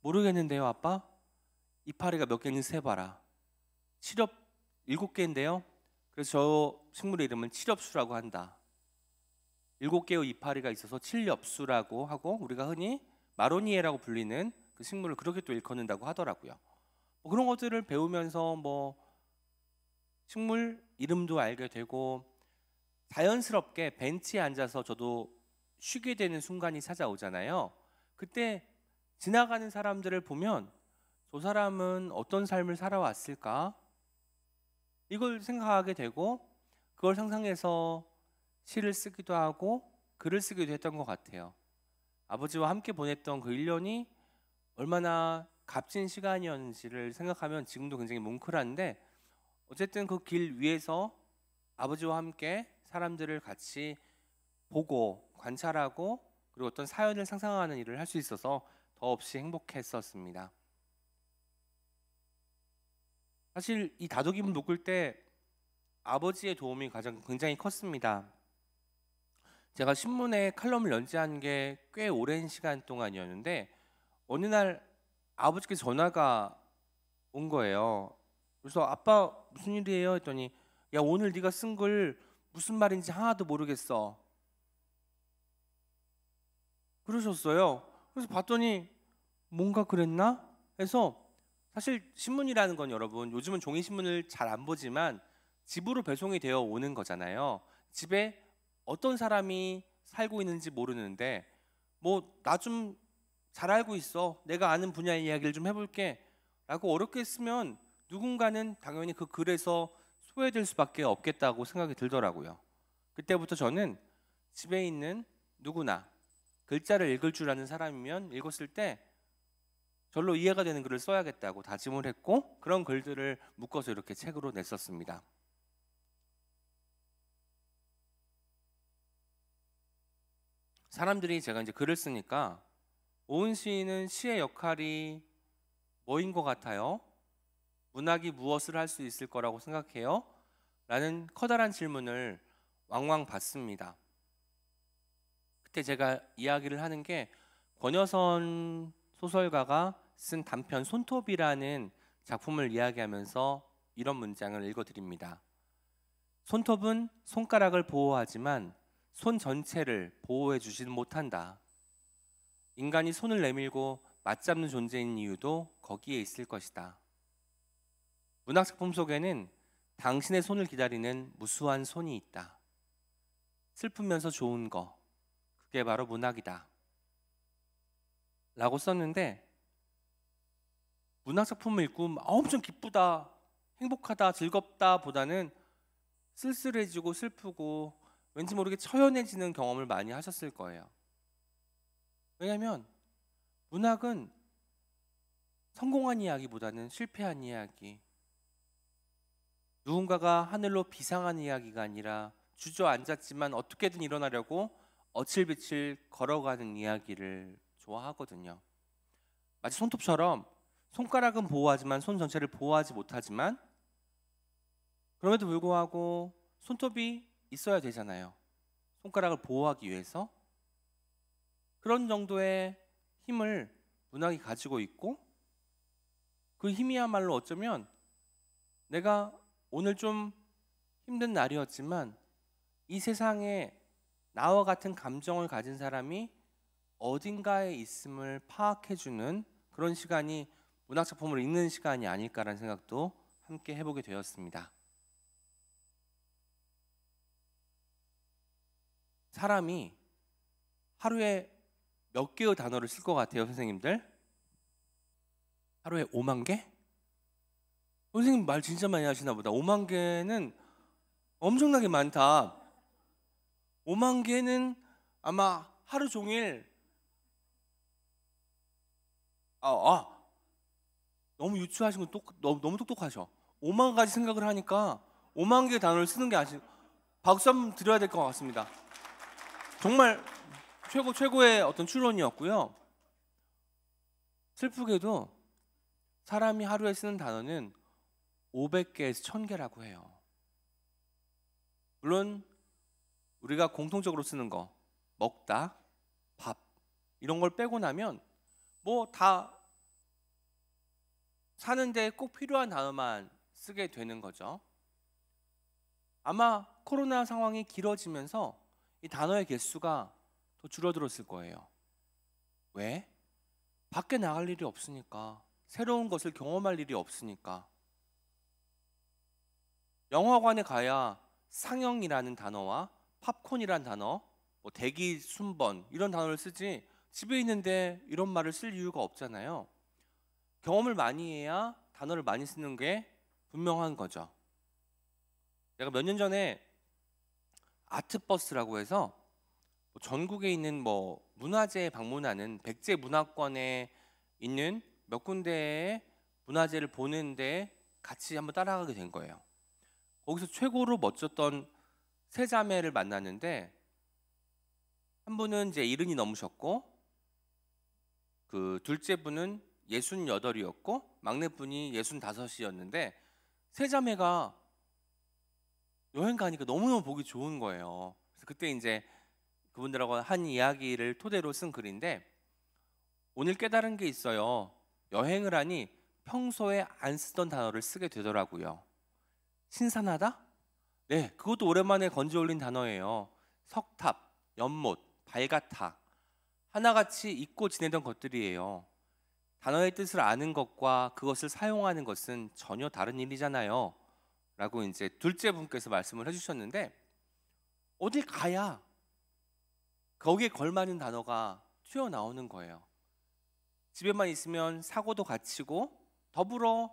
모르겠는데요, 아빠. 이파리가 몇 개인지 세봐라. 칠엽 일곱 개인데요. 그래서 저 식물의 이름은 칠엽수라고 한다. 일곱 개의 이파리가 있어서 칠엽수라고 하고 우리가 흔히 마로니에라고 불리는 그 식물을 그렇게 또 일컫는다고 하더라고요. 뭐 그런 것들을 배우면서 뭐 식물 이름도 알게 되고 자연스럽게 벤치에 앉아서 저도 쉬게 되는 순간이 찾아오잖아요. 그때 지나가는 사람들을 보면 저 사람은 어떤 삶을 살아왔을까? 이걸 생각하게 되고 그걸 상상해서 시를 쓰기도 하고 글을 쓰기도 했던 것 같아요. 아버지와 함께 보냈던 그 1년이 얼마나 값진 시간이었는지를 생각하면 지금도 굉장히 뭉클한데 어쨌든 그 길 위에서 아버지와 함께 사람들을 같이 보고 관찰하고 그리고 어떤 사연을 상상하는 일을 할 수 있어서 더없이 행복했었습니다. 사실 이 다독임을 묶을 때 아버지의 도움이 가장 굉장히 컸습니다. 제가 신문에 칼럼을 연재한 게 꽤 오랜 시간 동안이었는데 어느 날 아버지께 전화가 온 거예요. 그래서 아빠 무슨 일이에요? 했더니 야 오늘 네가 쓴 글 무슨 말인지 하나도 모르겠어. 그러셨어요. 그래서 봤더니 뭔가 그랬나? 해서 사실 신문이라는 건 여러분 요즘은 종이 신문을 잘 안 보지만 집으로 배송이 되어 오는 거잖아요. 집에 어떤 사람이 살고 있는지 모르는데 뭐 나 좀 잘 알고 있어. 내가 아는 분야의 이야기를 좀 해볼게. 라고 어렵게 쓰면 누군가는 당연히 그 글에서 소외될 수밖에 없겠다고 생각이 들더라고요. 그때부터 저는 집에 있는 누구나 글자를 읽을 줄 아는 사람이면 읽었을 때 절로 이해가 되는 글을 써야겠다고 다짐을 했고 그런 글들을 묶어서 이렇게 책으로 냈었습니다. 사람들이 제가 이제 글을 쓰니까 오은 시인은 시의 역할이 뭐인 것 같아요? 문학이 무엇을 할 수 있을 거라고 생각해요? 라는 커다란 질문을 왕왕 받습니다. 그때 제가 이야기를 하는 게 권여선 소설가가 쓴 단편 손톱이라는 작품을 이야기하면서 이런 문장을 읽어드립니다. 손톱은 손가락을 보호하지만 손 전체를 보호해 주지는 못한다. 인간이 손을 내밀고 맞잡는 존재인 이유도 거기에 있을 것이다. 문학 작품 속에는 당신의 손을 기다리는 무수한 손이 있다. 슬프면서 좋은 거, 그게 바로 문학이다. 라고 썼는데 문학 작품을 읽고 아, 엄청 기쁘다, 행복하다, 즐겁다 보다는 쓸쓸해지고 슬프고 왠지 모르게 처연해지는 경험을 많이 하셨을 거예요. 왜냐하면 문학은 성공한 이야기보다는 실패한 이야기, 누군가가 하늘로 비상한 이야기가 아니라 주저앉았지만 어떻게든 일어나려고 어칠비칠 걸어가는 이야기를 좋아하거든요. 마치 손톱처럼 손가락은 보호하지만 손 전체를 보호하지 못하지만 그럼에도 불구하고 손톱이 있어야 되잖아요. 손가락을 보호하기 위해서 그런 정도의 힘을 문학이 가지고 있고 그 힘이야말로 어쩌면 내가 오늘 좀 힘든 날이었지만 이 세상에 나와 같은 감정을 가진 사람이 어딘가에 있음을 파악해주는 그런 시간이 문학 작품을 읽는 시간이 아닐까라는 생각도 함께 해보게 되었습니다. 사람이 하루에 몇 개의 단어를 쓸 것 같아요, 선생님들? 하루에 5만 개? 선생님 말 진짜 많이 하시나 보다. 5만 개는 엄청나게 많다. 5만 개는 아마 하루 종일 아, 아 너무 유추하신 건 똑, 너무, 너무 똑똑하셔. 5만 가지 생각을 하니까 5만 개의 단어를 쓰는 게 아직 박수 한번 드려야 될 것 같습니다. 정말 최고 최고의 어떤 추론이었고요. 슬프게도 사람이 하루에 쓰는 단어는 500개에서 1000개라고 해요. 물론 우리가 공통적으로 쓰는 거 먹다, 밥 이런 걸 빼고 나면 뭐 다 사는데 꼭 필요한 단어만 쓰게 되는 거죠. 아마 코로나 상황이 길어지면서 이 단어의 개수가 더 줄어들었을 거예요. 왜? 밖에 나갈 일이 없으니까 새로운 것을 경험할 일이 없으니까 영화관에 가야 상영이라는 단어와 팝콘이란 단어, 뭐 대기 순번 이런 단어를 쓰지 집에 있는데 이런 말을 쓸 이유가 없잖아요. 경험을 많이 해야 단어를 많이 쓰는 게 분명한 거죠. 내가 몇 년 전에 아트버스라고 해서 뭐 전국에 있는 뭐 문화재에 방문하는 백제 문화권에 있는 몇 군데의 문화재를 보는데 같이 한번 따라가게 된 거예요. 거기서 최고로 멋졌던 세 자매를 만났는데 한 분은 이제 이른이 넘으셨고 그 둘째 분은 예순 여덟이었고 막내 분이 예순 다섯이었는데 세 자매가 여행 가니까 너무너무 보기 좋은 거예요. 그래서 그때 이제 그분들하고 한 이야기를 토대로 쓴 글인데 오늘 깨달은 게 있어요. 여행을 하니 평소에 안 쓰던 단어를 쓰게 되더라고요. 신선하다? 네, 그것도 오랜만에 건져 올린 단어예요. 석탑, 연못, 발가타. 하나같이 잊고 지내던 것들이에요. 단어의 뜻을 아는 것과 그것을 사용하는 것은 전혀 다른 일이잖아요. 라고 이제 둘째 분께서 말씀을 해주셨는데, 어딜 가야 거기에 걸맞은 단어가 튀어나오는 거예요. 집에만 있으면 사고도 갇히고, 더불어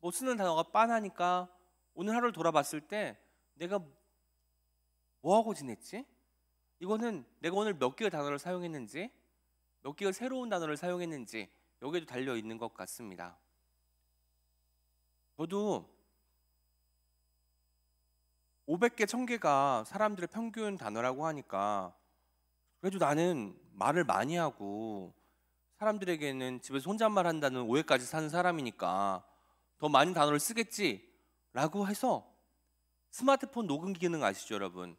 못 쓰는 단어가 빤하니까 오늘 하루를 돌아봤을 때 내가 뭐하고 지냈지? 이거는 내가 오늘 몇 개의 단어를 사용했는지, 몇 개의 새로운 단어를 사용했는지 여기에도 달려 있는 것 같습니다. 저도 500개, 1000개가 사람들의 평균 단어라고 하니까 그래도 나는 말을 많이 하고 사람들에게는 집에서 혼잣말 한다는 오해까지 사는 사람이니까 더 많은 단어를 쓰겠지라고 해서 스마트폰 녹음기 능 아시죠, 여러분?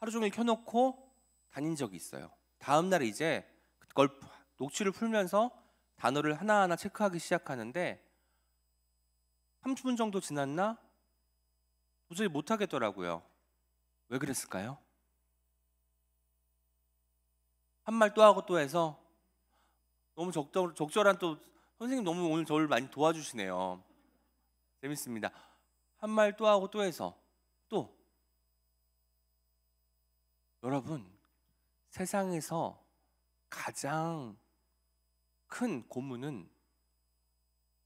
하루 종일 켜놓고 다닌 적이 있어요. 다음 날 이제 그걸 녹취를 풀면서 단어를 하나하나 체크하기 시작하는데 30분 정도 지났나? 도저히 못 하겠더라고요. 왜 그랬을까요? 한 말 또 하고 또 해서 너무 적절, 적절한 또 선생님 너무 오늘 저를 많이 도와주시네요. 재밌습니다. 한 말 또 하고 또 해서 또 여러분 세상에서 가장 큰 고문은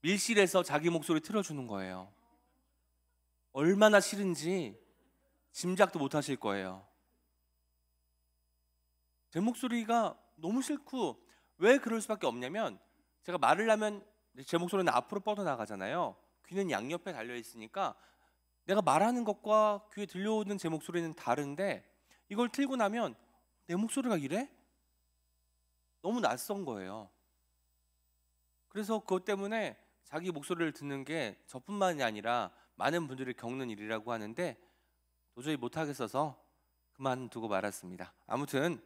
밀실에서 자기 목소리 틀어주는 거예요. 얼마나 싫은지 짐작도 못 하실 거예요. 제 목소리가 너무 싫고 왜 그럴 수밖에 없냐면 제가 말을 하면 제 목소리는 앞으로 뻗어나가잖아요. 귀는 양옆에 달려 있으니까 내가 말하는 것과 귀에 들려오는 제 목소리는 다른데 이걸 틀고 나면 내 목소리가 이래? 너무 낯선 거예요. 그래서 그것 때문에 자기 목소리를 듣는 게 저뿐만이 아니라 많은 분들이 겪는 일이라고 하는데 도저히 못 하겠어서 그만두고 말았습니다. 아무튼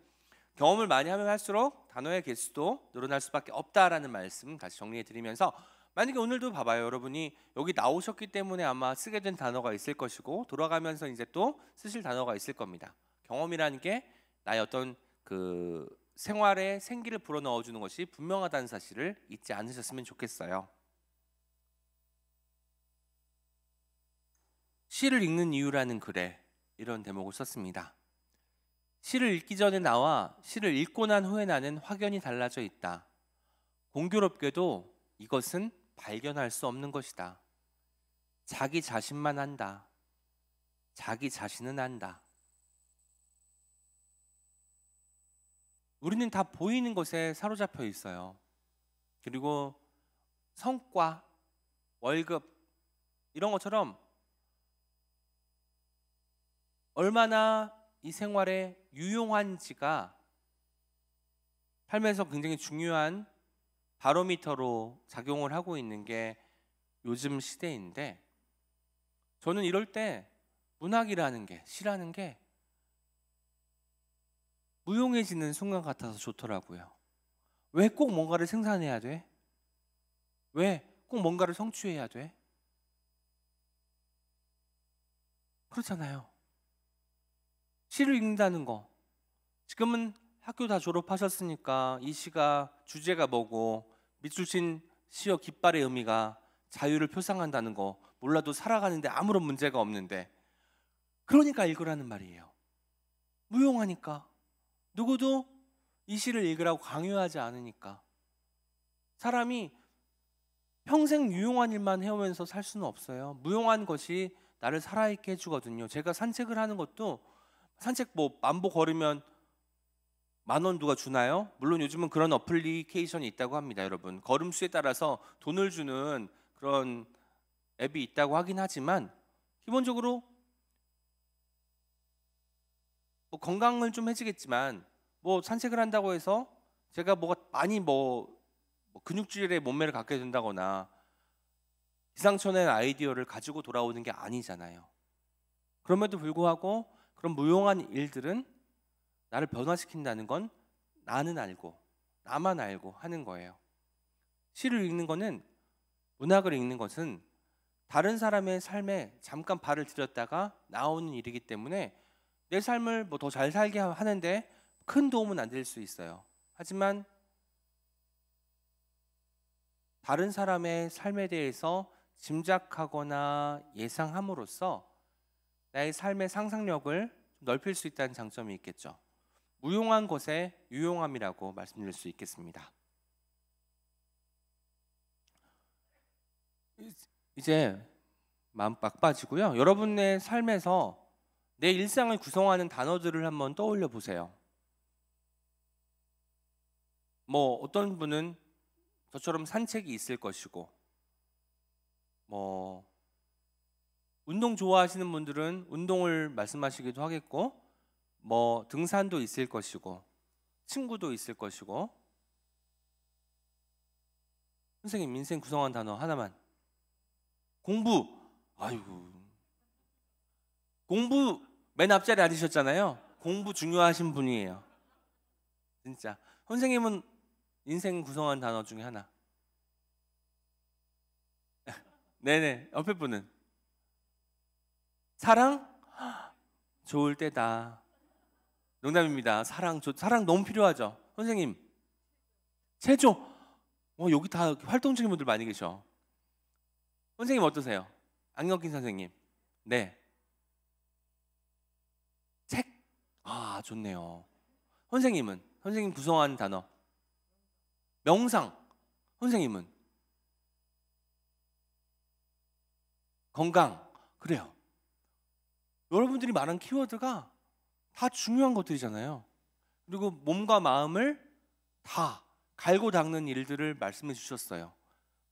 경험을 많이 하면 할수록 단어의 개수도 늘어날 수밖에 없다라는 말씀 다시 정리해 드리면서 만약에 오늘도 봐봐요. 여러분이 여기 나오셨기 때문에 아마 쓰게 된 단어가 있을 것이고 돌아가면서 이제 또 쓰실 단어가 있을 겁니다. 경험이라는 게 나의 어떤 그 생활에 생기를 불어넣어 주는 것이 분명하다는 사실을 잊지 않으셨으면 좋겠어요. 시를 읽는 이유라는 글에 이런 대목을 썼습니다. 시를 읽기 전에 나와 시를 읽고 난 후에 나는 확연히 달라져 있다. 공교롭게도 이것은 발견할 수 없는 것이다. 자기 자신만 한다 자기 자신은 한다 우리는 다 보이는 것에 사로잡혀 있어요. 그리고 성과, 월급, 이런 것처럼 얼마나 이 생활에 유용한지가 삶에서 굉장히 중요한 바로미터로 작용을 하고 있는 게 요즘 시대인데 저는 이럴 때 문학이라는 게 시라는 게 무용해지는 순간 같아서 좋더라고요. 왜 꼭 뭔가를 생산해야 돼? 왜 꼭 뭔가를 성취해야 돼? 그렇잖아요. 시를 읽는다는 거. 지금은 학교 다 졸업하셨으니까 이 시가 주제가 뭐고 밑줄 친 시어 깃발의 의미가 자유를 표상한다는 거 몰라도 살아가는데 아무런 문제가 없는데 그러니까 읽으라는 말이에요. 무용하니까 누구도 이 시를 읽으라고 강요하지 않으니까 사람이 평생 유용한 일만 해오면서 살 수는 없어요. 무용한 것이 나를 살아있게 해주거든요. 제가 산책을 하는 것도 산책 뭐 만보 걸으면 만원 누가 주나요? 물론 요즘은 그런 어플리케이션이 있다고 합니다, 여러분. 걸음수에 따라서 돈을 주는 그런 앱이 있다고 하긴 하지만 기본적으로 뭐 건강은 좀 해지겠지만 뭐 산책을 한다고 해서 제가 뭐가 많이 뭐, 뭐 근육질의 몸매를 갖게 된다거나 기상천외 아이디어를 가지고 돌아오는 게 아니잖아요. 그럼에도 불구하고 그런 무용한 일들은 나를 변화시킨다는 건 나는 알고 나만 알고 하는 거예요. 시를 읽는 것은 문학을 읽는 것은 다른 사람의 삶에 잠깐 발을 들였다가 나오는 일이기 때문에 내 삶을 뭐 더 잘 살게 하는데 큰 도움은 안 될 수 있어요. 하지만 다른 사람의 삶에 대해서 짐작하거나 예상함으로써 나의 삶의 상상력을 넓힐 수 있다는 장점이 있겠죠. 무용한 것의 유용함이라고 말씀드릴 수 있겠습니다. 이제 마음 막 빠지고요. 여러분의 삶에서 내 일상을 구성하는 단어들을 한번 떠올려 보세요. 뭐 어떤 분은 저처럼 산책이 있을 것이고 뭐 운동 좋아하시는 분들은 운동을 말씀하시기도 하겠고 뭐 등산도 있을 것이고 친구도 있을 것이고 선생님 인생 구성한 단어 하나만 공부 아이고 공부 맨 앞자리 앉으셨잖아요 공부 중요하신 분이에요 진짜 선생님은 인생 구성한 단어 중에 하나 [LAUGHS] 네네 옆에 분은 사랑 [GASPS] 좋을 때다 농담입니다. 사랑, 조, 사랑 너무 필요하죠. 선생님, 체조. 어, 뭐 여기 다 활동 적인 분들 많이 계셔. 선생님 어떠세요? 안경 낀 선생님. 네. 책. 아, 좋네요. 선생님은? 선생님 구성한 단어. 명상. 선생님은? 건강. 그래요. 여러분들이 말한 키워드가 다 중요한 것들이잖아요. 그리고 몸과 마음을 다 갈고 닦는 일들을 말씀해 주셨어요.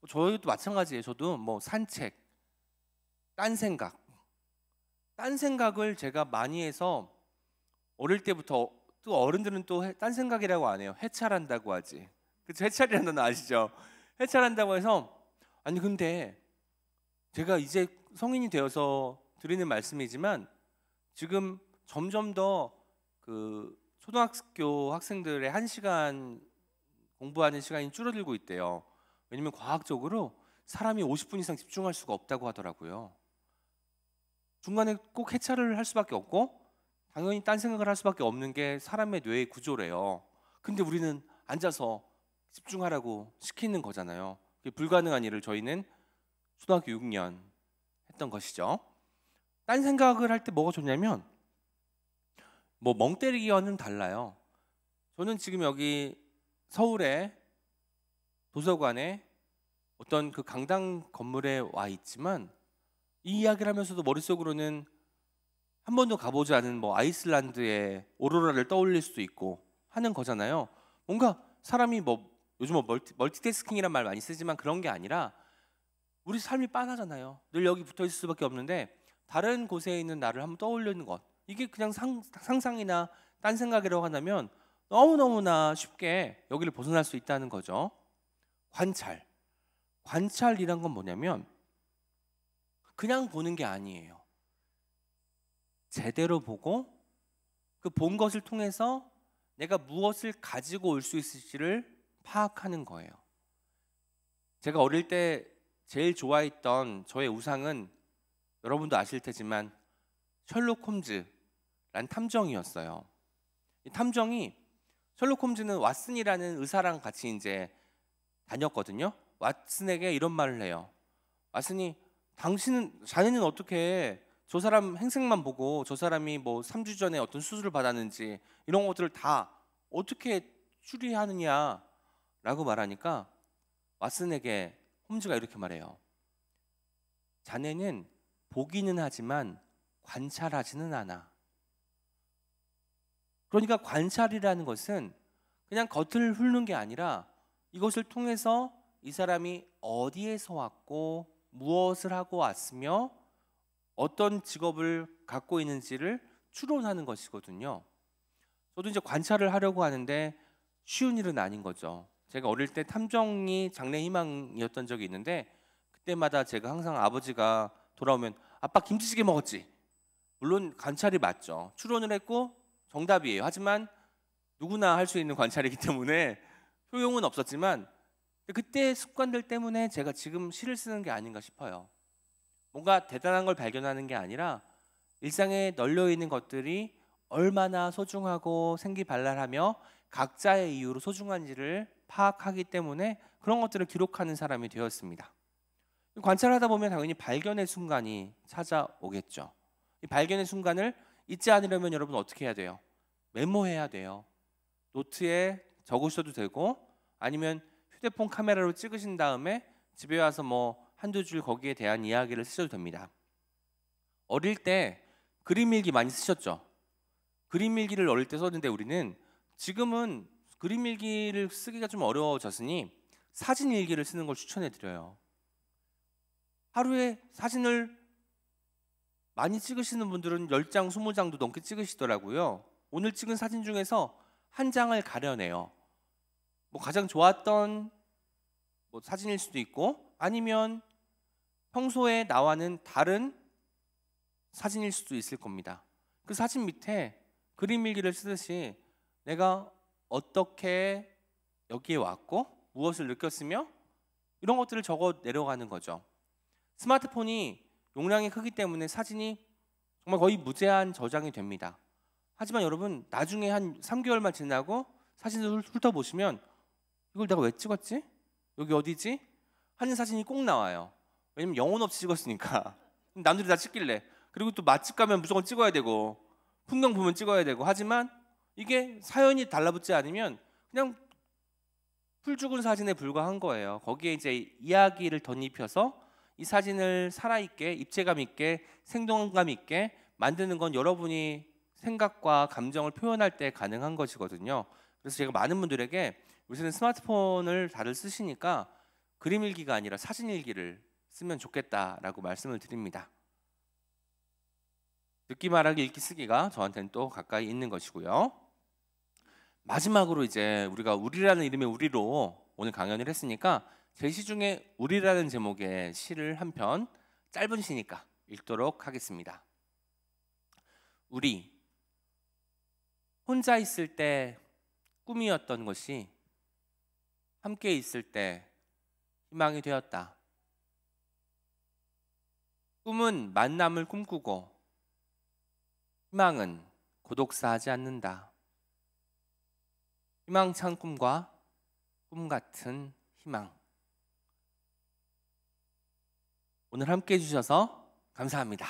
저희도 마찬가지예요. 저도 뭐 산책, 딴 생각, 딴 생각을 제가 많이 해서 어릴 때부터 또 어른들은 또 딴 생각이라고 안 해요. 해찰한다고 하지. 그쵸? 해찰이라는 단어 아시죠? 해찰한다고 해서 아니 근데 제가 이제 성인이 되어서 드리는 말씀이지만 지금 점점 더 그 초등학교 학생들의 한 시간 공부하는 시간이 줄어들고 있대요. 왜냐면 과학적으로 사람이 50분 이상 집중할 수가 없다고 하더라고요. 중간에 꼭 해차를 할 수밖에 없고 당연히 딴 생각을 할 수밖에 없는 게 사람의 뇌의 구조래요. 근데 우리는 앉아서 집중하라고 시키는 거잖아요. 불가능한 일을 저희는 초등학교 6년 했던 것이죠. 딴 생각을 할 때 뭐가 좋냐면 뭐멍 때리기와는 달라요. 저는 지금 여기 서울에 도서관에 어떤 그 강당 건물에 와 있지만 이 이야기를 하면서도 머릿속으로는 한 번도 가보지 않은 뭐 아이슬란드의 오로라를 떠올릴 수도 있고 하는 거잖아요. 뭔가 사람이 뭐 요즘 뭐 멀티, 멀티태스킹이란 말 많이 쓰지만 그런 게 아니라 우리 삶이 빤하잖아요. 늘 여기 붙어 있을 수밖에 없는데 다른 곳에 있는 나를 한번 떠올리는 것. 이게 그냥 상, 상이나딴 생각이라고 한다면 너무너무나 쉽게 여기를 벗어날 수 있다는 거죠. 관찰. 관찰이란 건 뭐냐면 그냥 보는 게 아니에요. 제대로 보고 그 본 것을 통해서 내가 무엇을 가지고 올 수 있을지를 파악하는 거예요. 제가 어릴 때 제일 좋아했던 저의 우상은 여러분도 아실 테지만 셜록 홈즈 란 탐정이었어요. 탐정이 셜록 홈즈는 왓슨이라는 의사랑 같이 이제 다녔거든요. 왓슨에게 이런 말을 해요. 왓슨이 당신은 자네는 어떻게 저 사람 행색만 보고 저 사람이 뭐 3주 전에 어떤 수술을 받았는지 이런 것들을 다 어떻게 추리하느냐라고 말하니까 왓슨에게 홈즈가 이렇게 말해요. 자네는 보기는 하지만 관찰하지는 않아. 그러니까 관찰이라는 것은 그냥 겉을 훑는 게 아니라 이것을 통해서 이 사람이 어디에서 왔고 무엇을 하고 왔으며 어떤 직업을 갖고 있는지를 추론하는 것이거든요. 저도 이제 관찰을 하려고 하는데 쉬운 일은 아닌 거죠. 제가 어릴 때 탐정이 장래 희망이었던 적이 있는데 그때마다 제가 항상 아버지가 돌아오면 아빠 김치찌개 먹었지. 물론 관찰이 맞죠. 추론을 했고 정답이에요. 하지만 누구나 할 수 있는 관찰이기 때문에 효용은 없었지만 그때 습관들 때문에 제가 지금 시를 쓰는 게 아닌가 싶어요. 뭔가 대단한 걸 발견하는 게 아니라 일상에 널려 있는 것들이 얼마나 소중하고 생기발랄하며 각자의 이유로 소중한지를 파악하기 때문에 그런 것들을 기록하는 사람이 되었습니다. 관찰하다 보면 당연히 발견의 순간이 찾아오겠죠. 이 발견의 순간을 잊지 않으려면 여러분 어떻게 해야 돼요? 메모해야 돼요. 노트에 적으셔도 되고 아니면 휴대폰 카메라로 찍으신 다음에 집에 와서 뭐 한두 줄 거기에 대한 이야기를 쓰셔도 됩니다. 어릴 때 그림 일기 많이 쓰셨죠? 그림 일기를 어릴 때 썼는데 우리는 지금은 그림 일기를 쓰기가 좀 어려워졌으니 사진 일기를 쓰는 걸 추천해 드려요. 하루에 사진을 많이 찍으시는 분들은 10장, 20장도 넘게 찍으시더라고요. 오늘 찍은 사진 중에서 한 장을 가려내요. 뭐 가장 좋았던 뭐 사진일 수도 있고 아니면 평소에 나와는 다른 사진일 수도 있을 겁니다. 그 사진 밑에 그림 일기를 쓰듯이 내가 어떻게 여기에 왔고 무엇을 느꼈으며 이런 것들을 적어 내려가는 거죠. 스마트폰이 용량이 크기 때문에 사진이 정말 거의 무제한 저장이 됩니다. 하지만 여러분 나중에 한 3개월만 지나고 사진을 훑어보시면 이걸 내가 왜 찍었지? 여기 어디지? 하는 사진이 꼭 나와요. 왜냐면 영혼 없이 찍었으니까. 남들이 다 찍길래. 그리고 또 맛집 가면 무조건 찍어야 되고 풍경 보면 찍어야 되고 하지만 이게 사연이 달라붙지 않으면 그냥 풀 죽은 사진에 불과한 거예요. 거기에 이제 이야기를 덧입혀서 이 사진을 살아있게 입체감 있게 생동감 있게 만드는 건 여러분이 생각과 감정을 표현할 때 가능한 것이거든요. 그래서 제가 많은 분들에게 요새는 스마트폰을 다들 쓰시니까 그림 일기가 아니라 사진 일기를 쓰면 좋겠다라고 말씀을 드립니다. 듣기 말하기 읽기 쓰기가 저한테는 또 가까이 있는 것이고요. 마지막으로 이제 우리가 우리라는 이름의 우리로 오늘 강연을 했으니까 제시 중에 우리라는 제목의 시를 한 편 짧은 시니까 읽도록 하겠습니다. 우리 혼자 있을 때 꿈이었던 것이 함께 있을 때 희망이 되었다. 꿈은 만남을 꿈꾸고 희망은 고독사하지 않는다. 희망찬 꿈과 꿈 같은 희망. 오늘 함께 해주셔서 감사합니다.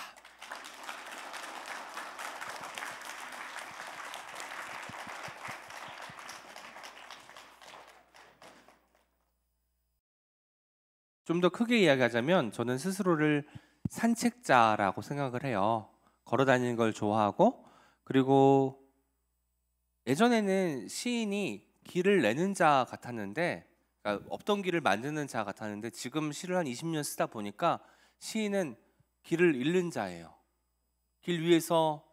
좀 더 크게 이야기하자면 저는 스스로를 산책자라고 생각을 해요. 걸어 다니는 걸 좋아하고 그리고 예전에는 시인이 길을 내는 자 같았는데 그러니까 없던 길을 만드는 자 같았는데 지금 시를 한 20년 쓰다 보니까 시인은 길을 잃는 자예요. 길 위에서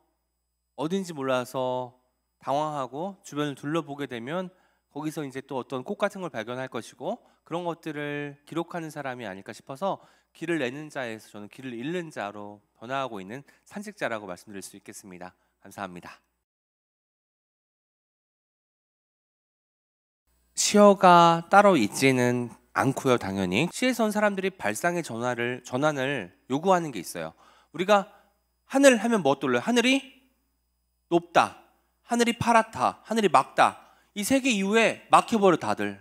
어딘지 몰라서 당황하고 주변을 둘러보게 되면 거기서 이제 또 어떤 꽃 같은 걸 발견할 것이고 그런 것들을 기록하는 사람이 아닐까 싶어서 길을 내는 자에서 저는 길을 잃는 자로 변화하고 있는 산직자라고 말씀드릴 수 있겠습니다. 감사합니다. 시어가 따로 있지는 않고요, 당연히. 시에서 온 사람들이 발상의 전환을, 전환을 요구하는 게 있어요. 우리가 하늘 하면 뭐 떠올려요? 하늘이 높다. 하늘이 파랗다. 하늘이 막다. 이세계 이후에 막혀버려, 다들.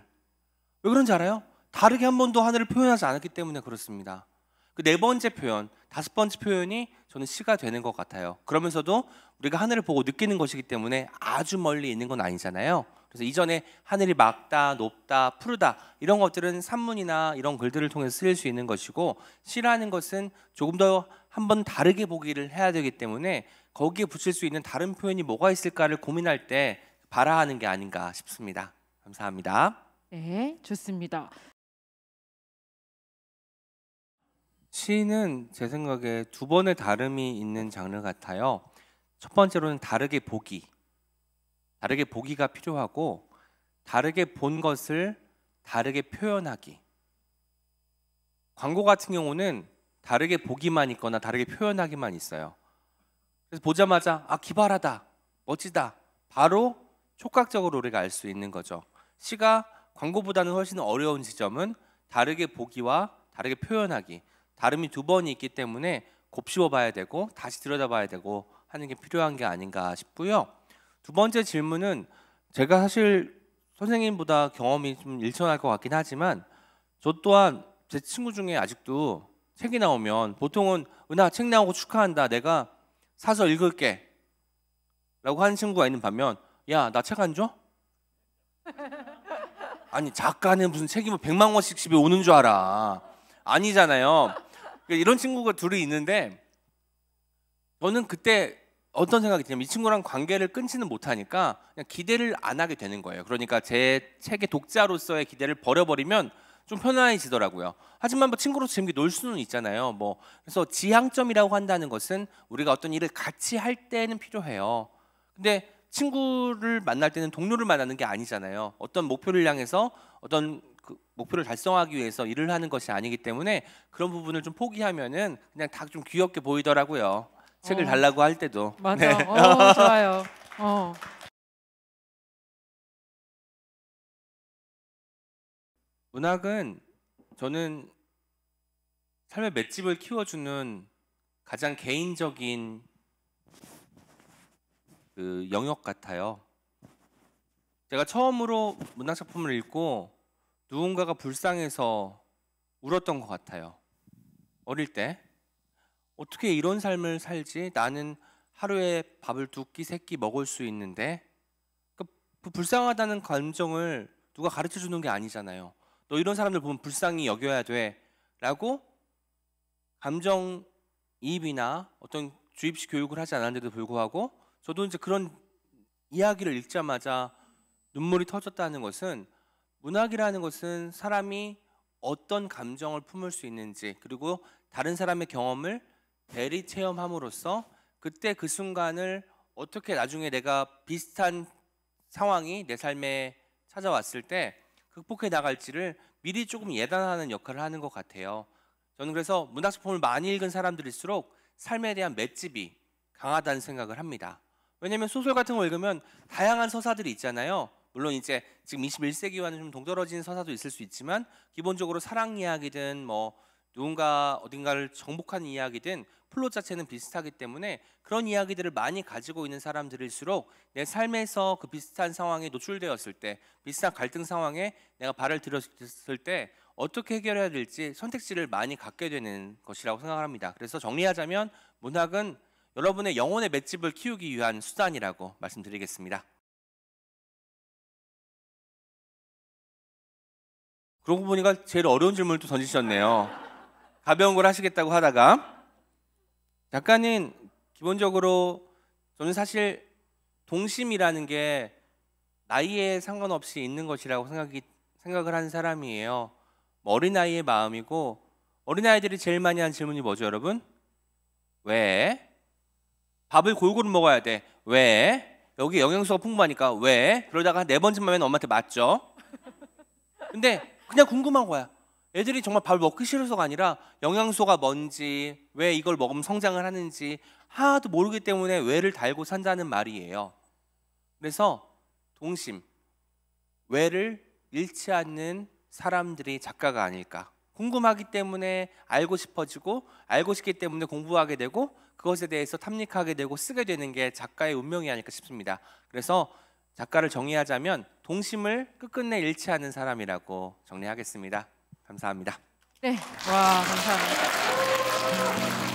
왜 그런지 알아요? 다르게 한 번도 하늘을 표현하지 않았기 때문에 그렇습니다. 그 네 번째 표현, 다섯 번째 표현이 저는 시가 되는 것 같아요. 그러면서도 우리가 하늘을 보고 느끼는 것이기 때문에 아주 멀리 있는 건 아니잖아요. 그래서 이전에 하늘이 막다, 높다, 푸르다 이런 것들은 산문이나 이런 글들을 통해서 쓰일 수 있는 것이고 시라는 것은 조금 더 한번 다르게 보기를 해야 되기 때문에 거기에 붙일 수 있는 다른 표현이 뭐가 있을까를 고민할 때 바라하는 게 아닌가 싶습니다. 감사합니다. 네, 좋습니다. 시는 제 생각에 두 번의 다름이 있는 장르 같아요. 첫 번째로는 다르게 보기. 다르게 보기가 필요하고 다르게 본 것을 다르게 표현하기. 광고 같은 경우는 다르게 보기만 있거나 다르게 표현하기만 있어요. 그래서 보자마자 아 기발하다, 멋지다. 바로 촉각적으로 우리가 알 수 있는 거죠. 시가 광고보다는 훨씬 어려운 지점은 다르게 보기와 다르게 표현하기. 다름이 두 번이 있기 때문에 곱씹어 봐야 되고 다시 들여다봐야 되고 하는 게 필요한 게 아닌가 싶고요. 두 번째 질문은 제가 사실 선생님보다 경험이 좀 일천할 것 같긴 하지만 저 또한 제 친구 중에 아직도 책이 나오면 보통은 은하 책 나오고 축하한다 내가 사서 읽을게 라고 하는 친구가 있는 반면 야 나 책 안 줘? [LAUGHS] 아니 작가는 무슨 책이 뭐 100만 원씩 집에 오는 줄 알아 아니잖아요 그러니까 이런 친구가 둘이 있는데 저는 그때 어떤 생각이 드냐면 이 친구랑 관계를 끊지는 못하니까 그냥 기대를 안 하게 되는 거예요. 그러니까 제 책의 독자로서의 기대를 버려버리면 좀 편안해지더라고요. 하지만 뭐 친구로 재밌게 놀 수는 있잖아요. 뭐 그래서 지향점이라고 한다는 것은 우리가 어떤 일을 같이 할 때는 필요해요. 근데 친구를 만날 때는 동료를 만나는 게 아니잖아요. 어떤 목표를 향해서 어떤 그 목표를 달성하기 위해서 일을 하는 것이 아니기 때문에 그런 부분을 좀 포기하면은 그냥 다 좀 귀엽게 보이더라고요. 책을 어. 달라고 할 때도 맞아. 네. 어, 좋아요. 어. 문학은 저는 삶의 맷집을 키워주는 가장 개인적인 그 영역 같아요. 제가 처음으로 문학 작품을 읽고 누군가가 불쌍해서 울었던 것 같아요. 어릴 때 어떻게 이런 삶을 살지? 나는 하루에 밥을 두 끼, 세 끼 먹을 수 있는데 그 불쌍하다는 감정을 누가 가르쳐 주는 게 아니잖아요. 너 이런 사람들 보면 불쌍히 여겨야 돼. 라고 감정 이입이나 어떤 주입식 교육을 하지 않았는데도 불구하고 저도 이제 그런 이야기를 읽자마자 눈물이 터졌다는 것은 문학이라는 것은 사람이 어떤 감정을 품을 수 있는지 그리고 다른 사람의 경험을 대리 체험함으로써 그때 그 순간을 어떻게 나중에 내가 비슷한 상황이 내 삶에 찾아왔을 때 극복해 나갈지를 미리 조금 예단하는 역할을 하는 것 같아요. 저는 그래서 문학 작품을 많이 읽은 사람들일수록 삶에 대한 맷집이 강하다는 생각을 합니다. 왜냐하면 소설 같은 걸 읽으면 다양한 서사들이 있잖아요. 물론 이제 지금 21세기와는 좀 동떨어진 서사도 있을 수 있지만 기본적으로 사랑 이야기든 뭐 누군가 어딘가를 정복한 이야기든 플롯 자체는 비슷하기 때문에 그런 이야기들을 많이 가지고 있는 사람들일수록 내 삶에서 그 비슷한 상황에 노출되었을 때 비슷한 갈등 상황에 내가 발을 들였을 때 어떻게 해결해야 될지 선택지를 많이 갖게 되는 것이라고 생각합니다. 그래서 정리하자면 문학은 여러분의 영혼의 맷집을 키우기 위한 수단이라고 말씀드리겠습니다. 그러고 보니까 제일 어려운 질문을 또 던지셨네요. 가벼운 걸 하시겠다고 하다가 작가는 기본적으로 저는 사실 동심이라는 게 나이에 상관없이 있는 것이라고 생각이, 생각을 하는 사람이에요. 어린아이의 마음이고 어린아이들이 제일 많이 하는 질문이 뭐죠, 여러분? 왜? 밥을 골고루 먹어야 돼. 왜? 여기 영양소가 풍부하니까 왜? 그러다가 네 번째만 에는 엄마한테 맞죠? 근데 그냥 궁금한 거야. 애들이 정말 밥을 먹기 싫어서가 아니라 영양소가 뭔지 왜 이걸 먹으면 성장을 하는지 하나도 모르기 때문에 왜를 달고 산다는 말이에요. 그래서 동심, 왜를 잃지 않는 사람들이 작가가 아닐까. 궁금하기 때문에 알고 싶어지고 알고 싶기 때문에 공부하게 되고 그것에 대해서 탐닉하게 되고 쓰게 되는 게 작가의 운명이 아닐까 싶습니다. 그래서 작가를 정의하자면 동심을 끝끝내 잃지 않은 사람이라고 정리하겠습니다. 감사합니다. 네, 와 감사합니다.